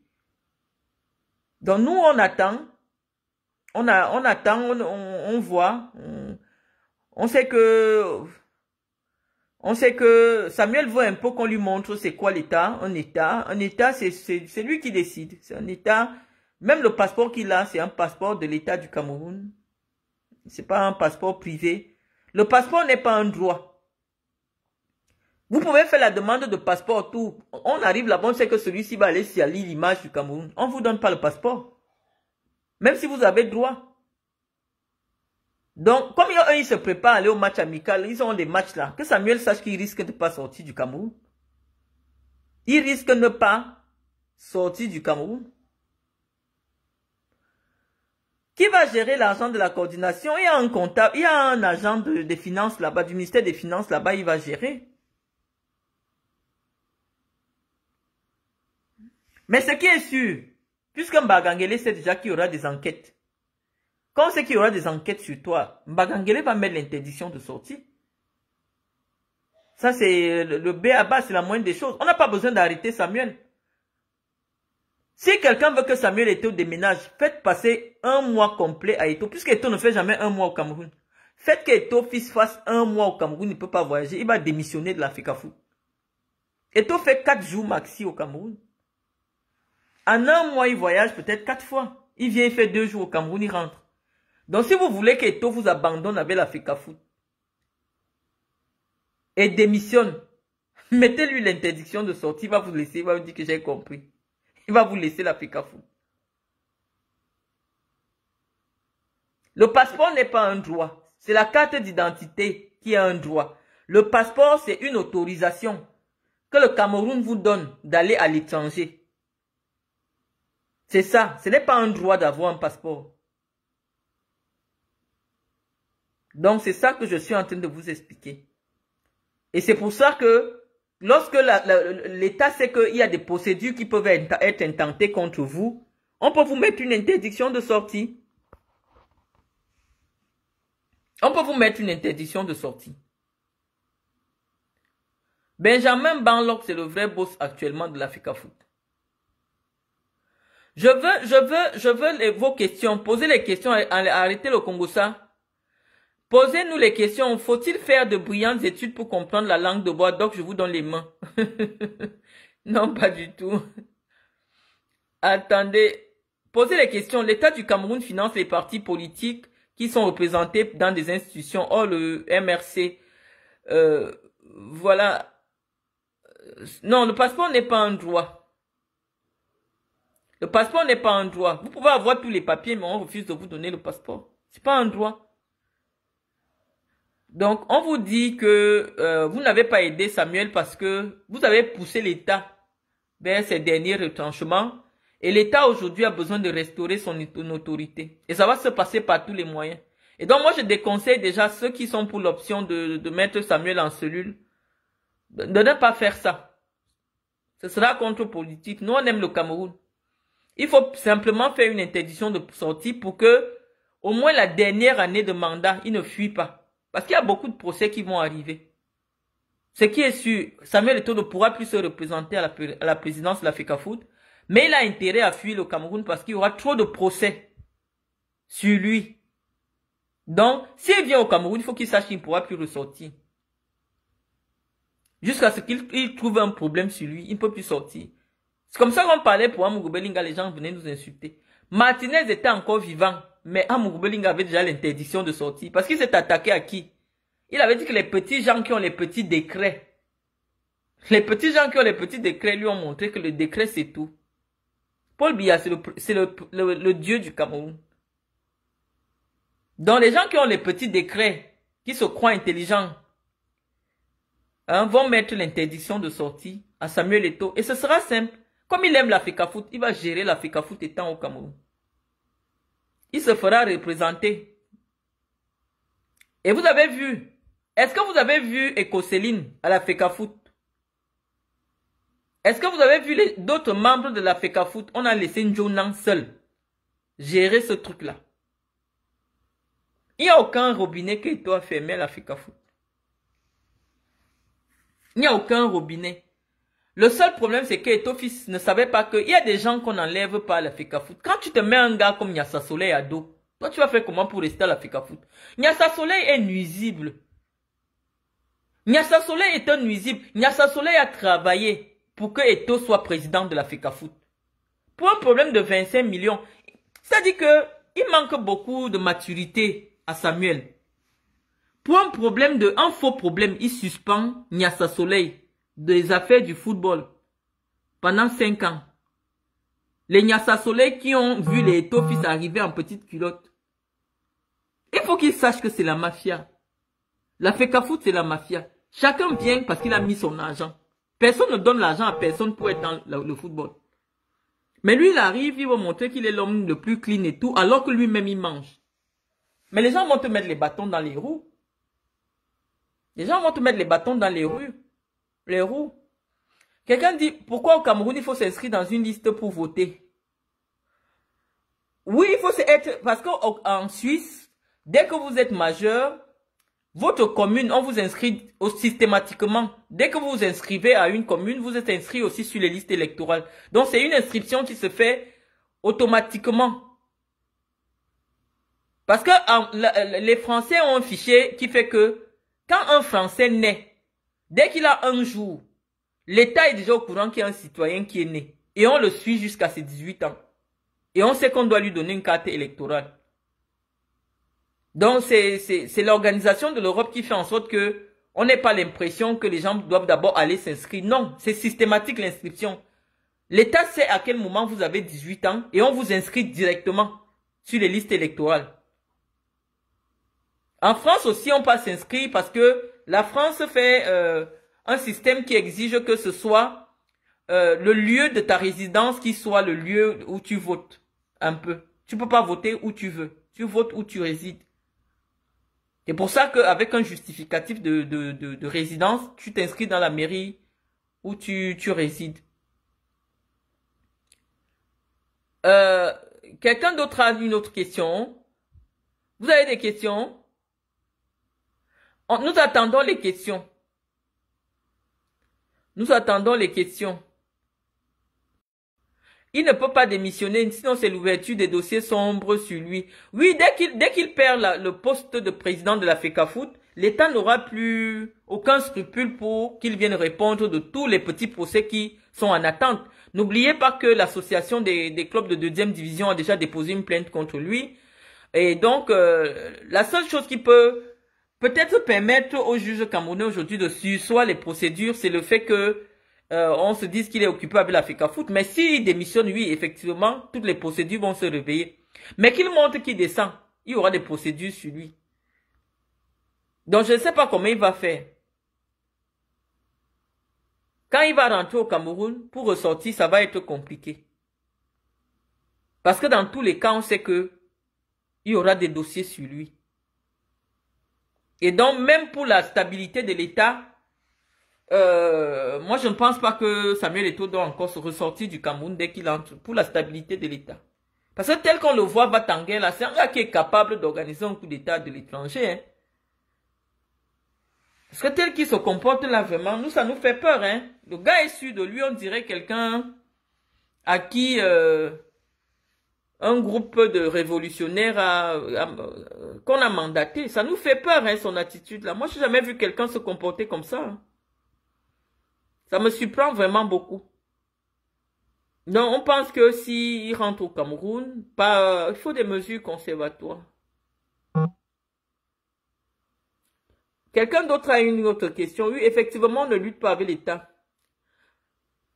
Donc nous, on attend, on, a, on attend, on, voit, on, sait que... On sait que Samuel veut un peu qu'on lui montre c'est quoi l'État, un État. Un État, c'est lui qui décide. C'est un État. Même le passeport qu'il a, c'est un passeport de l'État du Cameroun. C'est pas un passeport privé. Le passeport n'est pas un droit. Vous pouvez faire la demande de passeport, tout. On arrive là-bas, on sait que celui-ci va aller sur l'image du Cameroun. On ne vous donne pas le passeport. Même si vous avez droit. Donc, comme eux, ils se préparent à aller au match amical, ils ont des matchs là. Que Samuel sache qu'il risque de ne pas sortir du Cameroun. Il risque de ne pas sortir du Cameroun. Qui va gérer l'argent de la coordination Il y a un comptable, il y a un agent de, des finances là-bas, du ministère des Finances là-bas, il va gérer. Mais ce qui est sûr, puisque Mbagangele sait déjà qu'il y aura des enquêtes, quand c'est qu'il y aura des enquêtes sur toi, Mbagangele va mettre l'interdiction de sortie. Ça, c'est le, B à bas, c'est la moindre des choses. On n'a pas besoin d'arrêter Samuel. Si quelqu'un veut que Samuel Eto déménage, faites passer un mois complet à Eto, puisque Eto ne fait jamais un mois au Cameroun. Faites que Eto fils fasse un mois au Cameroun, il ne peut pas voyager, il va démissionner de l'Afrique à Fou. Eto fait quatre jours maxi au Cameroun. En un mois, il voyage peut-être quatre fois. Il vient, il fait deux jours au Cameroun, il rentre. Donc si vous voulez qu'Eto vous abandonne avec la Foot et démissionne, mettez-lui l'interdiction de sortie, il va vous laisser, il va vous dire que j'ai compris. Il va vous laisser la Le passeport n'est pas un droit, c'est la carte d'identité qui est un droit. Le passeport, c'est une autorisation que le Cameroun vous donne d'aller à l'étranger. C'est ça. Ce n'est pas un droit d'avoir un passeport. Donc, c'est ça que je suis en train de vous expliquer. Et c'est pour ça que lorsque l'État sait qu'il y a des procédures qui peuvent être intentées contre vous, on peut vous mettre une interdiction de sortie. On peut vous mettre une interdiction de sortie. Benjamin Banlock, c'est le vrai boss actuellement de l'Africa Foot. Je veux, je veux, je veux vos questions. Posez les questions. Arrêtez le Congo ça. Posez-nous les questions. Faut-il faire de brillantes études pour comprendre la langue de bois Donc, je vous donne les mains. non, pas du tout. Attendez. Posez les questions. L'État du Cameroun finance les partis politiques qui sont représentés dans des institutions. Oh, le MRC. Euh, voilà. Non, le passeport n'est pas un droit. Le passeport n'est pas un droit. Vous pouvez avoir tous les papiers, mais on refuse de vous donner le passeport. C'est pas un droit. Donc, on vous dit que euh, vous n'avez pas aidé Samuel parce que vous avez poussé l'État vers ses derniers retranchements. Et l'État aujourd'hui a besoin de restaurer son autorité. Et ça va se passer par tous les moyens. Et donc, moi, je déconseille déjà ceux qui sont pour l'option de, de mettre Samuel en cellule de ne pas faire ça. Ce sera contre-politique. Nous, on aime le Cameroun. Il faut simplement faire une interdiction de sortie pour que, au moins la dernière année de mandat, il ne fuit pas. Parce qu'il y a beaucoup de procès qui vont arriver. Ce qui est sûr, Samuel Eto'o ne pourra plus se représenter à la, présidence de la e Food. mais il a intérêt à fuir le Cameroun parce qu'il y aura trop de procès sur lui. Donc, s'il vient au Cameroun, il faut qu'il sache qu'il ne pourra plus ressortir. Jusqu'à ce qu'il trouve un problème sur lui, il ne peut plus sortir. C'est comme ça qu'on parlait pour Amouroubelinga, les gens venaient nous insulter. Martinez était encore vivant, mais Amouroubelinga avait déjà l'interdiction de sortir. Parce qu'il s'est attaqué à qui Il avait dit que les petits gens qui ont les petits décrets, les petits gens qui ont les petits décrets lui ont montré que le décret c'est tout. Paul Biya, c'est le, dieu du Cameroun. Donc les gens qui ont les petits décrets, qui se croient intelligents, hein, vont mettre l'interdiction de sortie à Samuel Eto'o. Et ce sera simple. Comme il aime la il va gérer la Foot étant au Cameroun. Il se fera représenter. Et vous avez vu, est-ce que vous avez vu Céline à la Foot Est-ce que vous avez vu d'autres membres de la Foot On a laissé Njonan seul gérer ce truc-là. Il n'y a aucun robinet qui doit fermer à Foot. Il n'y a aucun robinet. Le seul problème, c'est que Etofis ne savait pas qu'il y a des gens qu'on enlève par la foot. Quand tu te mets un gars comme Nyassa Soleil à dos, toi, tu vas faire comment pour rester à la foot Nyassa Soleil est nuisible. Nyassa Soleil est un nuisible. Nyassa Soleil a travaillé pour que Eto soit président de la foot. Pour un problème de 25 millions, c'est-à-dire que manque beaucoup de maturité à Samuel. Pour un problème de, un faux problème, il suspend Nyassa Soleil des affaires du football pendant 5 ans. Les Nyassa Soleil qui ont vu ah. les Tofis arriver en petite culotte. Il faut qu'ils sachent que c'est la mafia. La Foot, c'est la mafia. Chacun vient parce qu'il a mis son argent. Personne ne donne l'argent à personne pour être dans le football. Mais lui, il arrive, il va montrer qu'il est l'homme le plus clean et tout, alors que lui-même, il mange. Mais les gens vont te mettre les bâtons dans les roues. Les gens vont te mettre les bâtons dans les rues les roues. Quelqu'un dit, pourquoi au Cameroun, il faut s'inscrire dans une liste pour voter Oui, il faut être... Parce qu'en Suisse, dès que vous êtes majeur, votre commune, on vous inscrit systématiquement. Dès que vous vous inscrivez à une commune, vous êtes inscrit aussi sur les listes électorales. Donc, c'est une inscription qui se fait automatiquement. Parce que les Français ont un fichier qui fait que quand un Français naît, Dès qu'il a un jour, l'État est déjà au courant qu'il y a un citoyen qui est né. Et on le suit jusqu'à ses 18 ans. Et on sait qu'on doit lui donner une carte électorale. Donc, c'est l'organisation de l'Europe qui fait en sorte que on n'ait pas l'impression que les gens doivent d'abord aller s'inscrire. Non, c'est systématique l'inscription. L'État sait à quel moment vous avez 18 ans et on vous inscrit directement sur les listes électorales. En France aussi, on passe s'inscrire parce que la France fait euh, un système qui exige que ce soit euh, le lieu de ta résidence qui soit le lieu où tu votes un peu. Tu peux pas voter où tu veux. Tu votes où tu résides. C'est pour ça qu'avec un justificatif de, de, de, résidence, tu t'inscris dans la mairie où tu, tu résides. Euh, quelqu'un d'autre a une autre question Vous avez des questions nous attendons les questions. Nous attendons les questions. Il ne peut pas démissionner, sinon c'est l'ouverture des dossiers sombres sur lui. Oui, dès qu'il dès perd le poste de président de la FECAFOOT, l'État n'aura plus aucun scrupule pour qu'il vienne répondre de tous les petits procès qui sont en attente. N'oubliez pas que l'association des, clubs de deuxième division a déjà déposé une plainte contre lui. Et donc, euh, la seule chose qui peut Peut-être permettre au juge camerounais aujourd'hui de suivre les procédures, c'est le fait que euh, on se dise qu'il est occupé avec la Foot. Mais s'il démissionne, oui, effectivement, toutes les procédures vont se réveiller. Mais qu'il monte, qu'il descend, il y aura des procédures sur lui. Donc je ne sais pas comment il va faire. Quand il va rentrer au Cameroun, pour ressortir, ça va être compliqué. Parce que dans tous les cas, on sait que il y aura des dossiers sur lui. Et donc, même pour la stabilité de l'État, euh, moi, je ne pense pas que Samuel Eto'o doit encore se ressortir du Cameroun dès qu'il entre pour la stabilité de l'État. Parce que tel qu'on le voit, Batangue, là, c'est un gars qui est capable d'organiser un coup d'État de l'étranger. Hein. Parce que tel qu'il se comporte là, vraiment, nous, ça nous fait peur. Hein. Le gars est sûr de lui, on dirait quelqu'un à qui... Euh, un groupe de révolutionnaires qu'on a mandaté. Ça nous fait peur, hein, son attitude là. Moi, je n'ai jamais vu quelqu'un se comporter comme ça. Hein. Ça me surprend vraiment beaucoup. Non, on pense que s'il rentre au Cameroun, euh, il faut des mesures conservatoires. Quelqu'un d'autre a une autre question. Oui, effectivement, on ne lutte pas avec l'État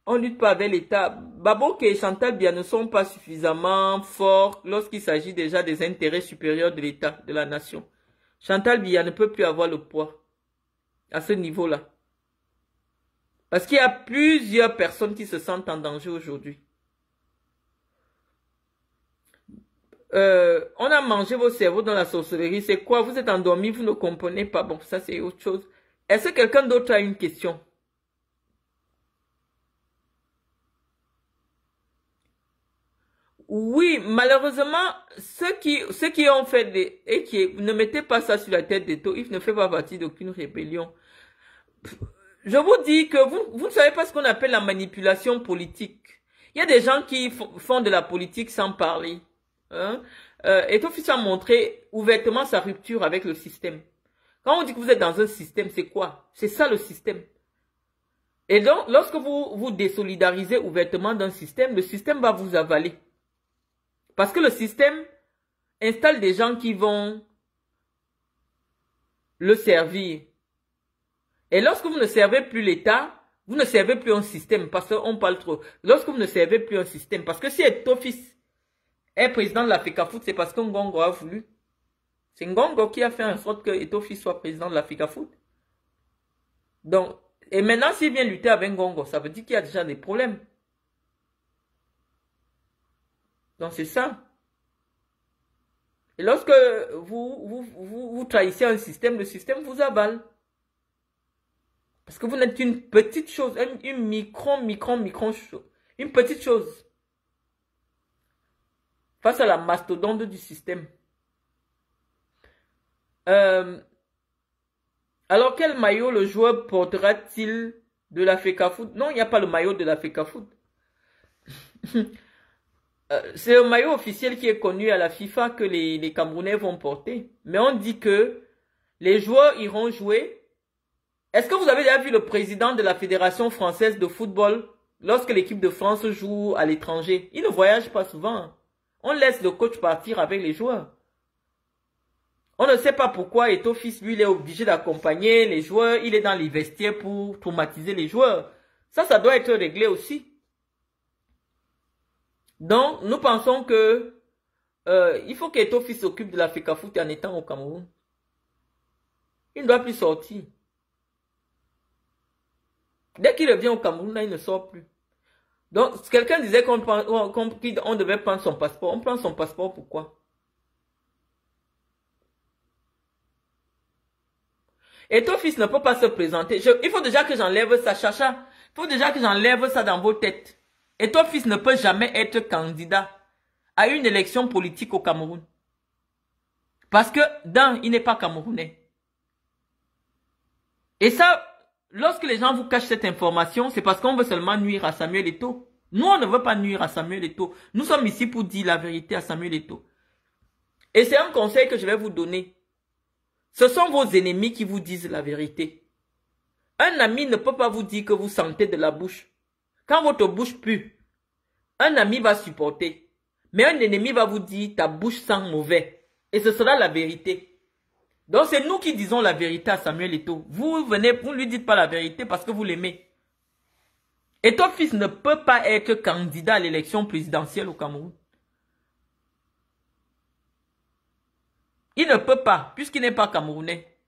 on lutte pas avec l'État. Babouk et Chantal Bia ne sont pas suffisamment forts lorsqu'il s'agit déjà des intérêts supérieurs de l'État, de la nation. Chantal Bia ne peut plus avoir le poids à ce niveau-là. Parce qu'il y a plusieurs personnes qui se sentent en danger aujourd'hui. Euh, on a mangé vos cerveaux dans la sorcellerie. C'est quoi Vous êtes endormi, vous ne comprenez pas. Bon, ça c'est autre chose. Est-ce que quelqu'un d'autre a une question Oui, malheureusement, ceux qui, ceux qui ont fait des, et qui ne mettez pas ça sur la tête des Toïfs ne fait pas partie d'aucune rébellion. Je vous dis que vous, vous ne savez pas ce qu'on appelle la manipulation politique. Il y a des gens qui font de la politique sans parler. Hein? Euh, et a montré ouvertement sa rupture avec le système. Quand on dit que vous êtes dans un système, c'est quoi C'est ça le système. Et donc, lorsque vous vous désolidarisez ouvertement d'un système, le système va vous avaler. Parce que le système installe des gens qui vont le servir. Et lorsque vous ne servez plus l'État, vous ne servez plus un système parce qu'on parle trop. Lorsque vous ne servez plus un système, parce que si Etofis est président de la Foot, c'est parce que Gongo a voulu. C'est Ngongo qui a fait en sorte que Etofis soit président de la FICAFOOT. Donc, et maintenant, s'il vient lutter avec Ngongo, ça veut dire qu'il y a déjà des problèmes. c'est ça. Et lorsque vous, vous, vous, trahissez un système, le système vous avale. Parce que vous n'êtes une petite chose, une, micron, micron, micron Une petite chose. Face à la mastodonte du système. Euh, alors quel maillot le joueur portera-t-il de la FECA Non, il n'y a pas le maillot de la FECA Foot. Euh, c'est un maillot officiel qui est connu à la FIFA que les, Camerounais vont porter. Mais on dit que les joueurs iront jouer. Est-ce que vous avez déjà vu le président de la Fédération française de football lorsque l'équipe de France joue à l'étranger Il ne voyage pas souvent. Hein. On laisse le coach partir avec les joueurs. On ne sait pas pourquoi Etofis, Fils, lui, il est obligé d'accompagner les joueurs. Il est dans les vestiaires pour traumatiser les joueurs. Ça, ça doit être réglé aussi. Donc, nous pensons que euh, il faut fils s'occupe de la foot en étant au Cameroun. Il ne doit plus sortir. Dès qu'il revient au Cameroun, là, il ne sort plus. Donc, quelqu'un disait qu'on devait prendre son passeport. On prend son passeport pourquoi Et ton fils ne peut pas se présenter. il faut déjà que j'enlève ça, Chacha. Il faut déjà que j'enlève ça dans vos têtes. Et ton fils ne peut jamais être candidat à une élection politique au Cameroun. Parce que, Dan, il n'est pas camerounais. Et ça, lorsque les gens vous cachent cette information, c'est parce qu'on veut seulement nuire à Samuel Eto. Nous, on ne veut pas nuire à Samuel Eto. Nous sommes ici pour dire la vérité à Samuel Eto. Et c'est un conseil que je vais vous donner. Ce sont vos ennemis qui vous disent la vérité. Un ami ne peut pas vous dire que vous sentez de la bouche. Quand votre bouche pue, un ami va supporter. Mais un ennemi va vous dire ta bouche sent mauvais. Et ce sera la vérité. Donc c'est nous qui disons la vérité à Samuel Eto. Vous venez, vous ne lui dites pas la vérité parce que vous l'aimez. Et ton fils ne peut pas être candidat à l'élection présidentielle au Cameroun. Il ne peut pas, puisqu'il n'est pas camerounais.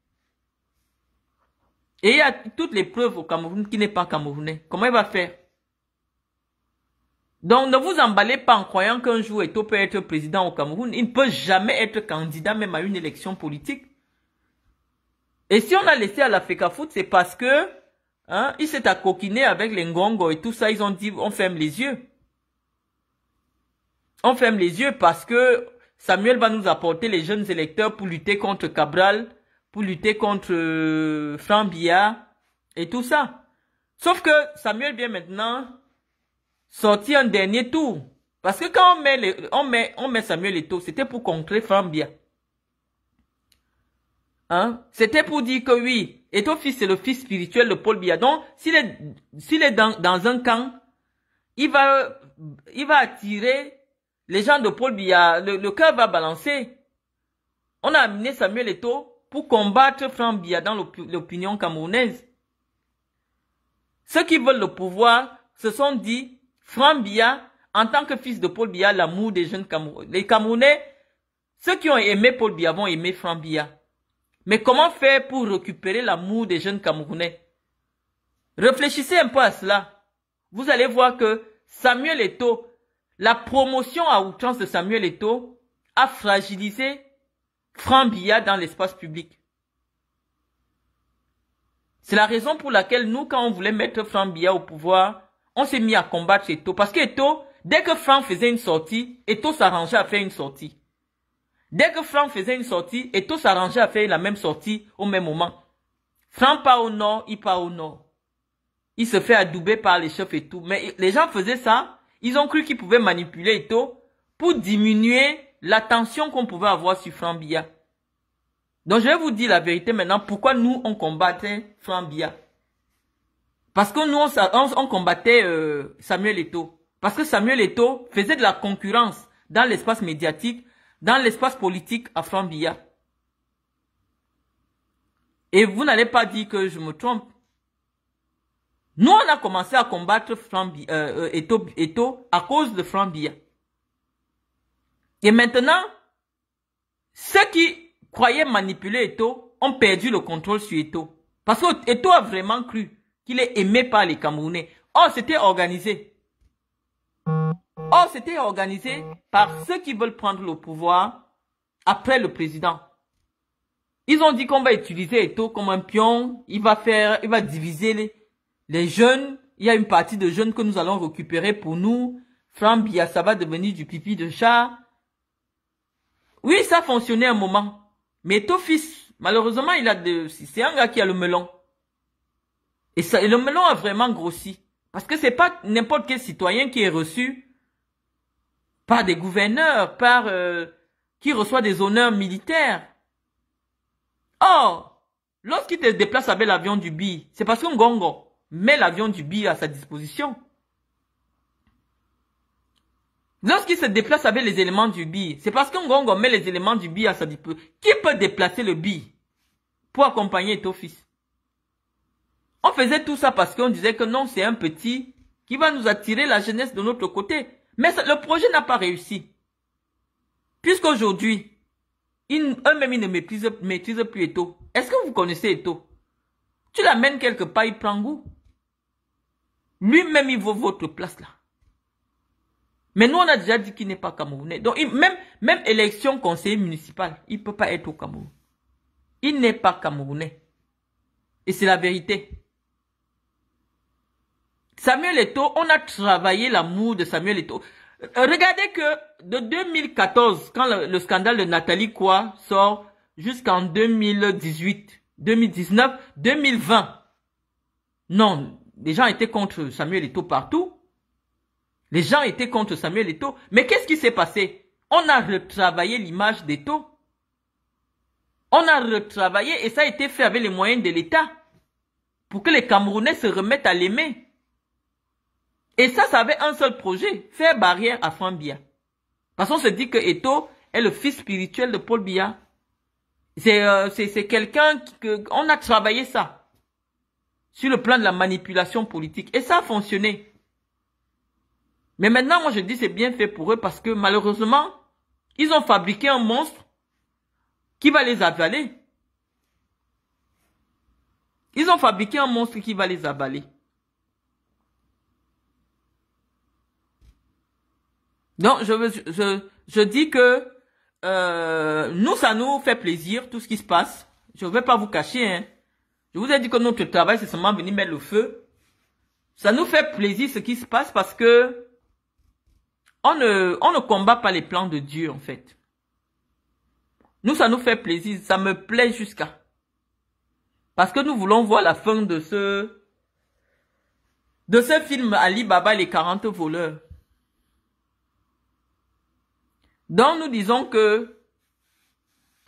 Et il y a toutes les preuves au Cameroun qu'il n'est pas camerounais. Comment il va faire donc ne vous emballez pas en croyant qu'un jour Eto peut être président au Cameroun. Il ne peut jamais être candidat même à une élection politique. Et si on a laissé à la Foot, c'est parce que hein, il s'est accoquiné avec les Ngongo et tout ça. Ils ont dit on ferme les yeux. On ferme les yeux parce que Samuel va nous apporter les jeunes électeurs pour lutter contre Cabral, pour lutter contre euh, Billard et tout ça. Sauf que Samuel vient maintenant sorti un dernier tour. Parce que quand on met, on met, on met Samuel Eto'o, c'était pour contrer Fambia. Hein? C'était pour dire que oui, Eto'o fils c'est le fils spirituel de Paul Biya. Donc, s'il est, s'il est dans, dans, un camp, il va, il va attirer les gens de Paul Biya. Le, le cœur va balancer. On a amené Samuel Eto'o pour combattre Bia dans l'opinion camerounaise. Ceux qui veulent le pouvoir se sont dit Franck Bia, en tant que fils de Paul Bia, l'amour des jeunes Camerounais. Les Camerounais, ceux qui ont aimé Paul Bia vont aimer Franck Bia. Mais comment faire pour récupérer l'amour des jeunes Camerounais Réfléchissez un peu à cela. Vous allez voir que Samuel Eto, la promotion à outrance de Samuel Eto a fragilisé Franck Bia dans l'espace public. C'est la raison pour laquelle nous, quand on voulait mettre Franck Bia au pouvoir, on s'est mis à combattre Eto. Parce que Eto, dès que Franck faisait une sortie, Eto s'arrangeait à faire une sortie. Dès que Franck faisait une sortie, Eto s'arrangeait à faire la même sortie au même moment. Franck part au nord, il part au nord. Il se fait adouber par les chefs et tout. Mais les gens faisaient ça, ils ont cru qu'ils pouvaient manipuler Eto pour diminuer l'attention qu'on pouvait avoir sur Franck Bia. Donc je vais vous dire la vérité maintenant, pourquoi nous on combattait Franck Bia. Parce que nous, on, combattait euh, Samuel Eto. Parce que Samuel Eto faisait de la concurrence dans l'espace médiatique, dans l'espace politique à Bia. Et vous n'allez pas dire que je me trompe. Nous, on a commencé à combattre euh, euh, Eto, à cause de Bia. Et maintenant, ceux qui croyaient manipuler Eto ont perdu le contrôle sur Eto. Parce que Eto a vraiment cru qu'il est aimé par les Camerounais. Oh, c'était organisé. Or, c'était organisé par ceux qui veulent prendre le pouvoir après le président. Ils ont dit qu'on va utiliser Eto comme un pion, il va faire, il va diviser les, jeunes, il y a une partie de jeunes que nous allons récupérer pour nous, Franck ça va devenir du pipi de chat. Oui, ça fonctionnait un moment, mais Eto fils, malheureusement, il a de, c'est un gars qui a le melon. Et, ça, le melon a vraiment grossi. Parce que c'est pas n'importe quel citoyen qui est reçu par des gouverneurs, par euh, qui reçoit des honneurs militaires. Or, lorsqu'il se déplace avec l'avion du BI, c'est parce qu'un gongo met l'avion du BI à sa disposition. Lorsqu'il se déplace avec les éléments du BI, c'est parce qu'un gongo met les éléments du BI à sa disposition. Qui peut déplacer le BI pour accompagner ton fils on faisait tout ça parce qu'on disait que non, c'est un petit qui va nous attirer la jeunesse de notre côté. Mais le projet n'a pas réussi. Puisqu'aujourd'hui, eux-mêmes, ils ne maîtrisent, plus Eto. Est-ce que vous connaissez Eto Tu l'amènes quelque part, il prend goût. Lui-même, il vaut votre place là. Mais nous, on a déjà dit qu'il n'est pas Camerounais. Donc, même, même élection conseiller municipal, il ne peut pas être au Cameroun. Il n'est pas Camerounais. Et c'est la vérité. Samuel Eto, on a travaillé l'amour de Samuel Eto. Euh, regardez que de 2014, quand le, scandale de Nathalie Quoi sort, jusqu'en 2018, 2019, 2020, non, les gens étaient contre Samuel Eto partout. Les gens étaient contre Samuel Eto. Mais qu'est-ce qui s'est passé On a retravaillé l'image d'Eto. On a retravaillé et ça a été fait avec les moyens de l'État pour que les Camerounais se remettent à l'aimer. Et ça, ça avait un seul projet, faire barrière à Franck Bia. Parce qu'on se dit que Eto est le fils spirituel de Paul Bia. Euh, c'est quelqu'un que on a travaillé ça sur le plan de la manipulation politique. Et ça a fonctionné. Mais maintenant, moi, je dis c'est bien fait pour eux parce que malheureusement, ils ont fabriqué un monstre qui va les avaler. Ils ont fabriqué un monstre qui va les avaler. Donc, je, veux, je, je dis que euh, nous, ça nous fait plaisir, tout ce qui se passe. Je ne vais pas vous cacher. Hein. Je vous ai dit que notre travail, c'est seulement venir mettre le feu. Ça nous fait plaisir ce qui se passe parce que on ne, on ne combat pas les plans de Dieu, en fait. Nous, ça nous fait plaisir. Ça me plaît jusqu'à. Parce que nous voulons voir la fin de ce, de ce film Ali Baba et les 40 voleurs. Donc nous disons que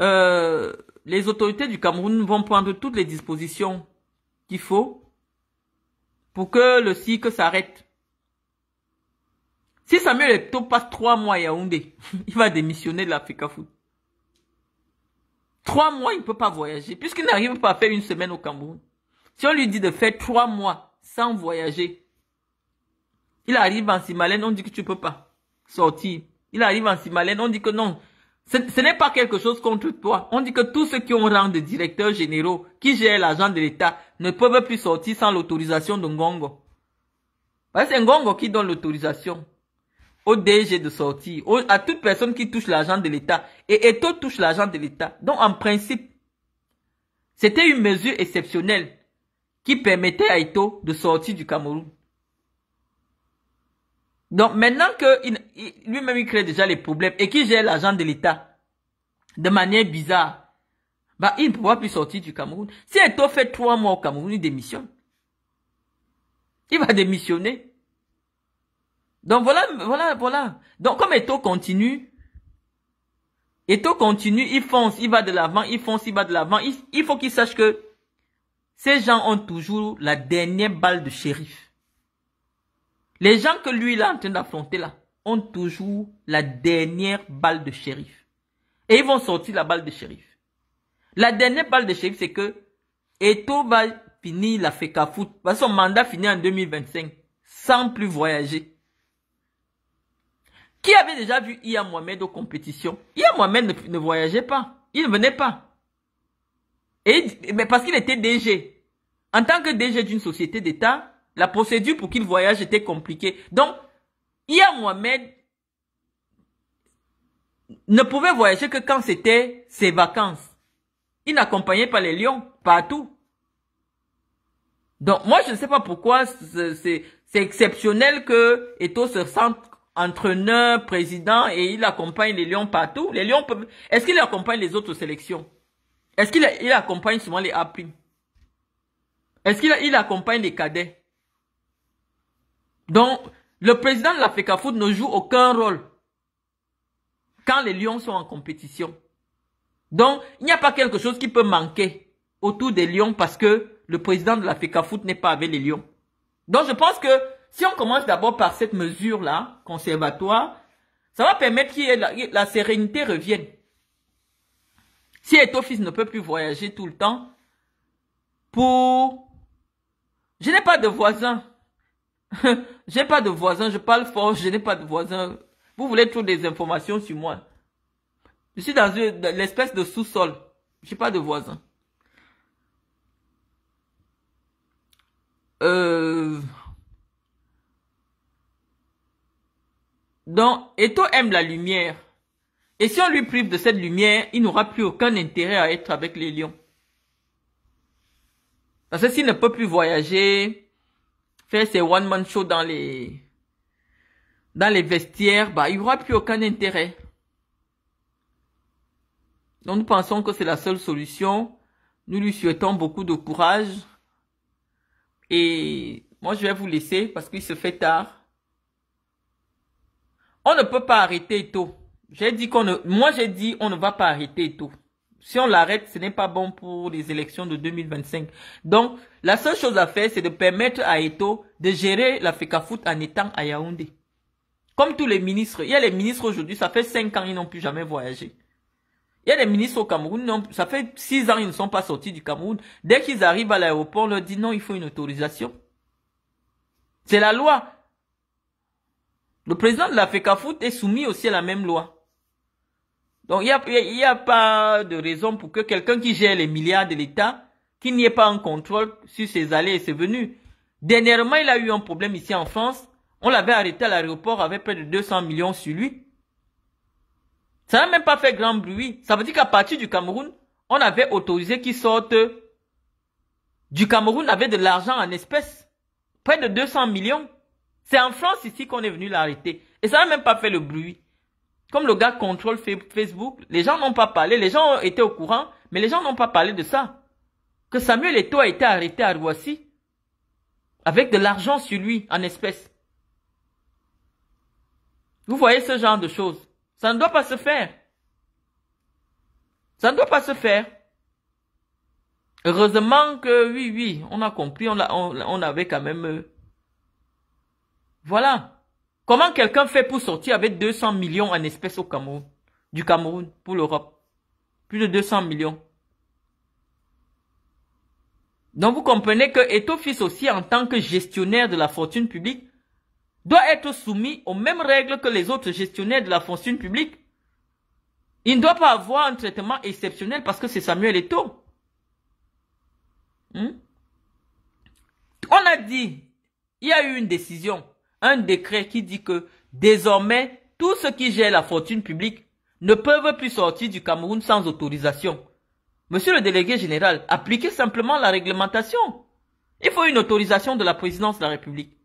euh, les autorités du Cameroun vont prendre toutes les dispositions qu'il faut pour que le cycle s'arrête. Si Samuel Eto'o passe trois mois à Yaoundé, il va démissionner de l'Africa Foot. Trois mois, il ne peut pas voyager, puisqu'il n'arrive pas à faire une semaine au Cameroun. Si on lui dit de faire trois mois sans voyager, il arrive en Simalène, on dit que tu ne peux pas sortir il arrive en Simalène, on dit que non. Ce, n'est pas quelque chose contre toi. On dit que tous ceux qui ont rang de directeur généraux, qui gèrent l'argent de l'État, ne peuvent plus sortir sans l'autorisation de Ngongo. Bah, c'est Ngongo qui donne l'autorisation au DG de sortir, à toute personne qui touche l'argent de l'État. Et Eto touche l'argent de l'État. Donc, en principe, c'était une mesure exceptionnelle qui permettait à Eto de sortir du Cameroun. Donc maintenant que lui-même il crée déjà les problèmes et qu'il gère l'argent de l'État de manière bizarre, bah il ne pourra plus sortir du Cameroun. Si Eto fait trois mois au Cameroun, il démissionne. Il va démissionner. Donc voilà, voilà, voilà. Donc comme Eto continue, Eto continue, il fonce, il va de l'avant, il fonce, il va de l'avant. Il, il faut qu'il sache que ces gens ont toujours la dernière balle de shérif. Les gens que lui il est en train d'affronter là ont toujours la dernière balle de shérif. Et ils vont sortir la balle de shérif. La dernière balle de shérif, c'est que Eto va finir la fécafoot, foot. son mandat finit en 2025 sans plus voyager. Qui avait déjà vu Ia Mohamed aux compétitions Ia Mohamed ne, voyageait pas. Il ne venait pas. Et, mais parce qu'il était DG. En tant que DG d'une société d'État, la procédure pour qu'il voyage était compliquée. Donc, Ia Mohamed ne pouvait voyager que quand c'était ses vacances. Il n'accompagnait pas les lions partout. Donc, moi, je ne sais pas pourquoi c'est exceptionnel que Eto se sente entraîneur, président et il accompagne les lions partout. Les lions Est-ce qu'il accompagne les autres sélections Est-ce qu'il accompagne souvent les A'? Est-ce qu'il accompagne les cadets donc, le président de la FECAFOOT ne joue aucun rôle quand les Lions sont en compétition. Donc, il n'y a pas quelque chose qui peut manquer autour des Lions parce que le président de la FECAFOOT n'est pas avec les Lions. Donc, je pense que si on commence d'abord par cette mesure-là, conservatoire, ça va permettre que la, sérénité revienne. Si Etofis ne peut plus voyager tout le temps, pour... Je n'ai pas de voisins j'ai pas de voisin, je parle fort, je n'ai pas de voisin. Vous voulez trouver des informations sur moi. Je suis dans, une l'espèce de sous-sol. J'ai pas de voisin. Euh... Donc, Eto aime la lumière. Et si on lui prive de cette lumière, il n'aura plus aucun intérêt à être avec les lions. Parce que s'il ne peut plus voyager, faire ses one-man show dans les, dans les vestiaires, bah, il n'y aura plus aucun intérêt. Donc, nous pensons que c'est la seule solution. Nous lui souhaitons beaucoup de courage. Et moi, je vais vous laisser parce qu'il se fait tard. On ne peut pas arrêter tôt. J'ai dit qu'on ne, moi j'ai dit on ne va pas arrêter tôt. Si on l'arrête, ce n'est pas bon pour les élections de 2025. Donc, la seule chose à faire, c'est de permettre à Eto de gérer la FECAFOOT en étant à Yaoundé. Comme tous les ministres. Il y a les ministres aujourd'hui, ça fait cinq ans, ils n'ont plus jamais voyagé. Il y a les ministres au Cameroun, ça fait 6 ans, ils ne sont pas sortis du Cameroun. Dès qu'ils arrivent à l'aéroport, on leur dit non, il faut une autorisation. C'est la loi. Le président de la FECAFOOT est soumis aussi à la même loi. Donc, il n'y a, y a pas de raison pour que quelqu'un qui gère les milliards de l'État, qui n'y ait pas un contrôle sur ses allées et ses venues. Dernièrement, il a eu un problème ici en France. On l'avait arrêté à l'aéroport avec près de 200 millions sur lui. Ça n'a même pas fait grand bruit. Ça veut dire qu'à partir du Cameroun, on avait autorisé qu'il sorte du Cameroun avec de l'argent en espèces. Près de 200 millions. C'est en France ici qu'on est venu l'arrêter. Et ça n'a même pas fait le bruit. Comme le gars contrôle Facebook, les gens n'ont pas parlé, les gens étaient au courant, mais les gens n'ont pas parlé de ça. Que Samuel Eto'o a été arrêté à Roissy avec de l'argent sur lui en espèces. Vous voyez ce genre de choses. Ça ne doit pas se faire. Ça ne doit pas se faire. Heureusement que oui, oui, on a compris, on, on, avait quand même... Euh, voilà. Comment quelqu'un fait pour sortir avec 200 millions en espèces au Cameroun, du Cameroun pour l'Europe Plus de 200 millions. Donc vous comprenez que Etofis aussi, en tant que gestionnaire de la fortune publique, doit être soumis aux mêmes règles que les autres gestionnaires de la fortune publique. Il ne doit pas avoir un traitement exceptionnel parce que c'est Samuel Eto. Hmm? On a dit, il y a eu une décision un décret qui dit que désormais, tous ceux qui gèrent la fortune publique ne peuvent plus sortir du Cameroun sans autorisation. Monsieur le délégué général, appliquez simplement la réglementation. Il faut une autorisation de la présidence de la République.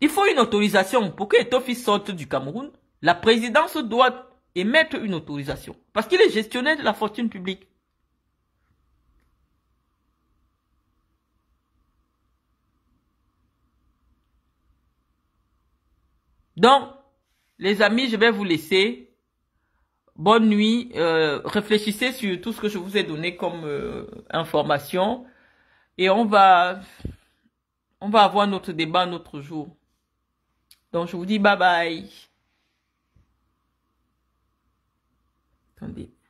Il faut une autorisation. Pour que Etofi sorte du Cameroun, la présidence doit émettre une autorisation. Parce qu'il est gestionnaire de la fortune publique. Donc, les amis, je vais vous laisser. Bonne nuit. Euh, réfléchissez sur tout ce que je vous ai donné comme euh, information. Et on va, on va avoir notre débat un autre jour. Donc, je vous dis bye bye. Attendez.